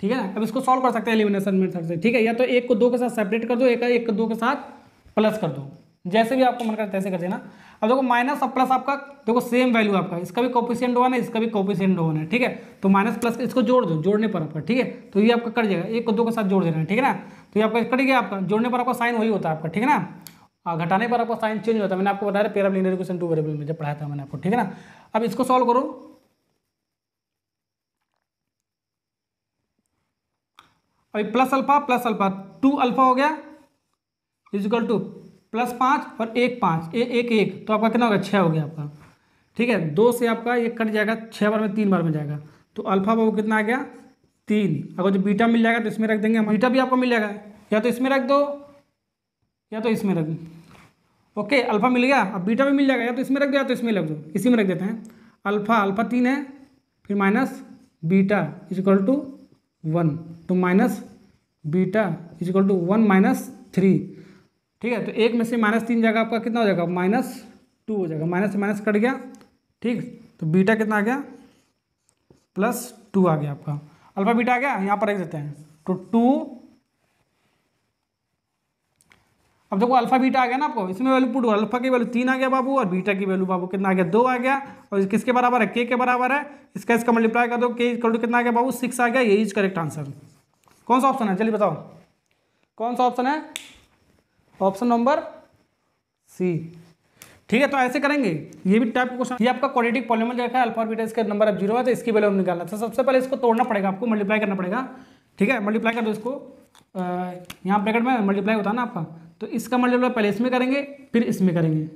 ठीक है ना अब इसको सॉल्व कर सकते हैं एलिमिनेशन मेथड से ठीक है या तो एक को दो के साथ सेपरेट कर दो एक एक को दो के साथ प्लस कर दो जैसे भी आपको मन करता है तैसे कर देना अब देखो माइनस और प्लस आपका देखो सेम वैल्यू आपका इसका भी कॉपिशियन वन है इसका भी कॉपिशियन वन है ठीक है तो माइनस प्लस इसको जोड़ दो जोड़ने पर आपका ठीक है तो ये आपका कट जाएगा एक को दो के साथ जोड़ देना ठीक है ना तो ये आपका कट गया आपका जोड़ने पर आपका साइन वही होता है आपका ठीक है ना घटाने पर आपका साइन चेंज होता है मैंने आपको बताया पेरा लिनियर इक्वेशन टू वेरिएबल में जब पढ़ाया था मैंने आपको ठीक है ना अब इसको सॉल्व करो अभी plus alpha plus alpha two alpha हो गया इजिकल टू प्लस पाँच और एक पाँच ए, एक एक तो आपका कितना होगा छः हो गया आपका ठीक है दो से आपका ये कट जाएगा छः बार में तीन बार में जाएगा तो अल्फा बाबू कितना आ गया तीन अगर जो बीटा मिल जाएगा तो इसमें रख देंगे बीटा भी आपको मिल जाएगा या तो इसमें रख दो या तो इसमें रख दो ओके अल्फा मिल गया अब बीटा भी मिल जाएगा या तो इसमें रख दो या तो इसमें रख दो इसी में रख देते हैं अल्फा अल्फा तीन है फिर minus beta is equal to one तो minus beta is equal to one minus three ठीक है तो एक में से माइनस तीन जाएगा आपका कितना हो जाएगा माइनस टू हो जाएगा माइनस से माइनस कट गया ठीक तो बीटा कितना आ गया प्लस टू आ गया आपका अल्फा बीटा आ गया यहाँ पर रख देते हैं तो टू अब देखो अल्फा बीटा आ गया ना आपको इसमें वैल्यू पुट अल्फा की वैल्यू तीन आ गया बाबू और बीटा की वैल्यू बाबू कितना आ गया दो आ गया और किसके बराबर है के के बराबर है इसका इसका मल्टीप्लाई कर दो के दो कितना आ गया बाबू सिक्स आ गया ये इज करेक्ट आंसर कौन सा ऑप्शन है चलिए बताओ कौन सा ऑप्शन है ऑप्शन नंबर सी ठीक है तो ऐसे करेंगे ये भी टाइप क्वेश्चन ये आपका क्वाड्रेटिक पॉलिमल जो है अल्फा बीटा इसका नंबर अब जीरो है तो इसकी वैल्यू निकालना था तो सबसे पहले इसको तोड़ना पड़ेगा आपको मल्टीप्लाई करना पड़ेगा ठीक है मल्टीप्लाई कर दो इसको यहाँ ब्रैकेट में मल्टीप्लाई होता है ना आपका तो इसका मल्टीप्लाई पहले इसमें करेंगे फिर इसमें करेंगे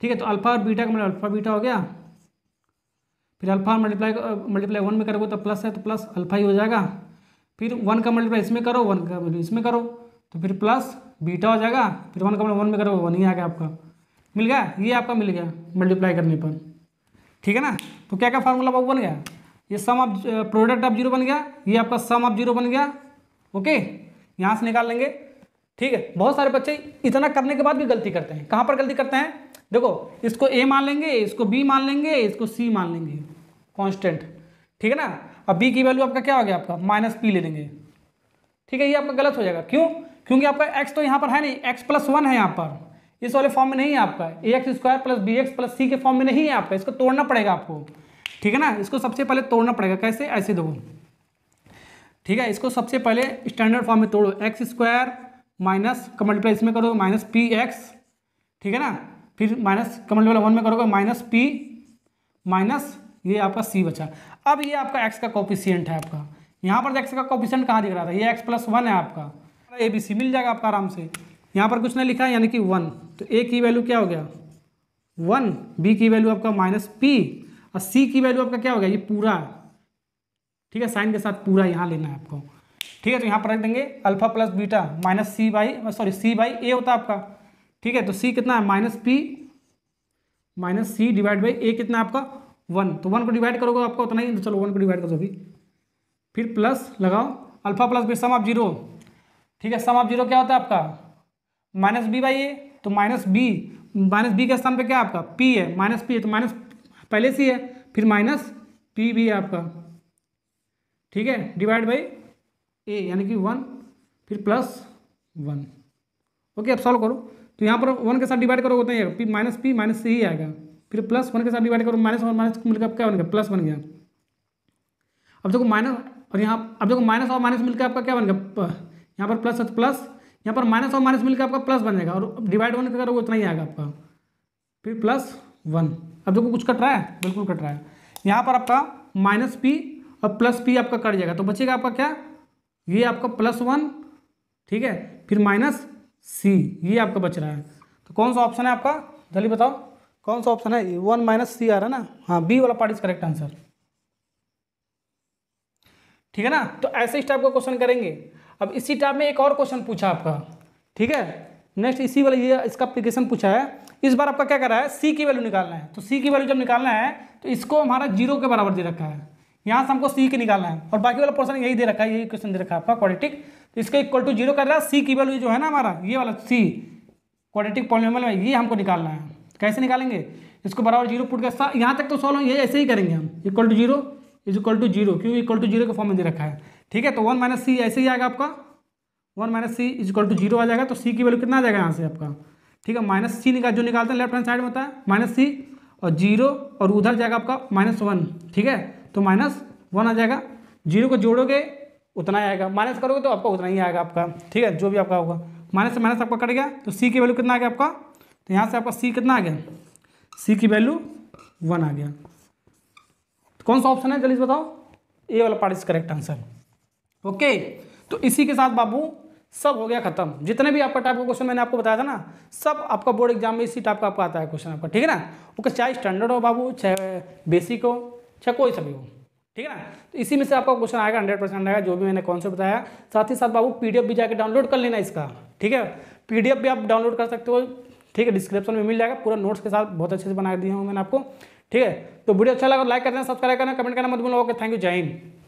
ठीक है तो अल्फा और बीटा का मतलब अल्फा बीटा हो गया फिर अल्फा मल्टीप्लाई मल्टीप्लाई वन में करोगे तो प्लस है तो प्लस अल्फा ही हो जाएगा फिर वन का मल्टीप्लाई इसमें करो वन का इसमें करो तो फिर प्लस बीटा हो जाएगा फिर वन का वन में करो वन ही आ गया आपका मिल गया ये आपका मिल गया मल्टीप्लाई करने पर ठीक है ना तो क्या क्या फार्मूला आपको बन गया ये sum of product of zero बन गया ये आपका सम ऑफ जीरो बन गया ओके यहाँ से निकाल लेंगे ठीक है बहुत सारे बच्चे इतना करने के बाद भी गलती करते हैं कहाँ पर गलती करते हैं देखो इसको ए मान लेंगे इसको बी मान लेंगे इसको सी मान लेंगे कांस्टेंट ठीक है ना अब बी की वैल्यू आपका क्या हो गया आपका माइनस पी ले लेंगे ठीक है ये आपका गलत हो जाएगा क्यों क्योंकि आपका एक्स तो यहाँ पर है नहीं एक्स प्लस वन है यहाँ पर इस वाले फॉर्म में नहीं है आपका a x square plus B x plus c के फॉर्म में नहीं है आपका इसको तोड़ना पड़ेगा आपको ठीक है ना इसको सबसे पहले तोड़ना पड़ेगा कैसे ऐसे दो ठीक है इसको सबसे पहले स्टैंडर्ड फॉर्म में तोड़ो एक्स स्क्वायर माइनस का मल्टीप्लाई इसमें करोगे माइनस पी एक्स ठीक है ना फिर माइनस का मल्टीप्लाई वन में करोगे माइनस पी माइनस ये आपका सी बचा अब ये आपका एक्स का कॉपिशियंट है आपका यहाँ पर एक्स का कॉपिशियंट कहाँ दिख रहा था ये एक्स प्लस वन है आपका ए बी सी मिल जाएगा आपका आराम से यहाँ पर कुछ नहीं लिखा है यानी कि वन तो ए की वैल्यू क्या हो गया वन बी की वैल्यू आपका माइनस पी और सी की वैल्यू आपका क्या हो गया ये पूरा ठीक है साइन के साथ पूरा यहाँ लेना है आपको ठीक है तो यहाँ पर रख देंगे alpha plus beta minus c by sorry c by a होता है आपका ठीक है तो सी कितना है minus p minus c divide by a कितना है आपका वन तो वन को डिवाइड करोगे आपको उतना ही तो चलो वन को डिवाइड करो अभी फिर प्लस लगाओ alpha plus b sum of zero ठीक है सम ऑफ जीरो क्या होता है आपका माइनस बी बाई ए तो माइनस बी माइनस बी के स्थान पे क्या आपका पी है माइनस पी है तो माइनस पहले सी है फिर माइनस पी भी है आपका ठीक है डिवाइड बाई ए यानी कि वन फिर प्लस वन ओके अब सॉल्व करो तो यहाँ पर वन के साथ डिवाइड करो होते हैं p minus p minus c ही आएगा फिर प्लस वन के साथ डिवाइड करो माइनस और माइनस मिलकर क्या बन गया प्लस बन गया अब देखो माइनस और यहाँ अब देखो माइनस और माइनस मिलकर आपका क्या बन गया यहाँ पर प्लस प्लस तो यहाँ पर माइनस और माइनस मिलकर आपका प्लस बन जाएगा और डिवाइड वन करोगे उतना ही आएगा आपका फिर प्लस वन अब देखो कुछ कट रहा है बिल्कुल कट रहा है यहाँ पर आपका माइनस पी और प्लस पी आपका कट जाएगा तो बचेगा आपका क्या ये आपका प्लस वन ठीक है फिर माइनस सी ये आपका बच रहा है तो कौन सा ऑप्शन है आपका जल्दी बताओ कौन सा ऑप्शन है वन माइनस सी आ रहा है ना हाँ बी वाला पार्ट इज करेक्ट आंसर ठीक है ना तो ऐसे इस टाइप का क्वेश्चन करेंगे अब इसी टाइप में एक और क्वेश्चन पूछा आपका ठीक है नेक्स्ट इसी वाला ये इसका अप्लीकेशन पूछा है इस बार आपका क्या कर रहा है सी की वैल्यू निकालना है तो सी की वैल्यू जब निकालना है तो इसको हमारा जीरो के बराबर दे रखा है यहाँ से हमको सी के निकालना है और बाकी वाला पोर्सन यही दे रखा है यही क्वेश्चन दे रखा है आपका क्वालिटिक तो इसका इक्वल टू जीरो कर रहा है सी की वैल्यू जो है ना हमारा ये वाला सी क्वालिटिक पॉलिनोमियल में ये हमको निकालना है कैसे निकालेंगे इसको बराबर जीरो पुट कर यहाँ तक तो सॉल्व ये ऐसे ही करेंगे हम equal to zero is equal to zero क्यों इक्वल टू जीरो के फॉर्म में दे रखा है ठीक है तो वन माइनस सी ऐसे ही आएगा आपका one minus c is equal to zero आ जाएगा तो सी की वैल्यू कितना आ जाएगा यहाँ से आपका ठीक है माइनस सी निकाल जो निकालते हैं लेफ्ट हैंड साइड में होता है माइनस सी और जीरो और उधर जाएगा आपका माइनस वन ठीक है तो माइनस वन आ जाएगा जीरो को जोड़ोगे उतना ही आएगा माइनस करोगे तो आपका उतना ही आएगा आपका ठीक है जो भी आपका होगा माइनस से माइनस आपका कट गया तो सी की वैल्यू कितना आ गया आपका तो यहाँ से आपका सी कितना आ गया सी की वैल्यू वन आ गया तो कौन सा ऑप्शन है जल्दी बताओ ए वाला part is correct answer okay तो इसी के साथ बाबू सब हो गया खत्म जितने भी आपका टाइप का क्वेश्चन मैंने आपको बताया था ना सब आपका बोर्ड एग्जाम में इसी टाइप का आपका आता है क्वेश्चन आपका ठीक है ना ओके चाहे स्टैंडर्ड हो बाबू चाहे बेसिक हो चाहे अच्छा, कोई सा भी हो ठीक है ना तो इसी में से आपका क्वेश्चन आएगा हंड्रेड परसेंट आएगा जो भी मैंने कौन से बताया साथ ही साथ बाबू पीडीएफ भी जाकर डाउनलोड कर लेना इसका ठीक है पीडीएफ भी आप डाउनलोड कर सकते हो ठीक है डिस्क्रिप्शन में मिल जाएगा पूरा नोट्स के साथ बहुत अच्छे से बना दिया हूँ मैंने आपको ठीक है तो वीडियो अच्छा लगा लाइक तो करना सब्सक्राइब करना कमेंट करना मत भूलो ओके थैंक यू जय हिंद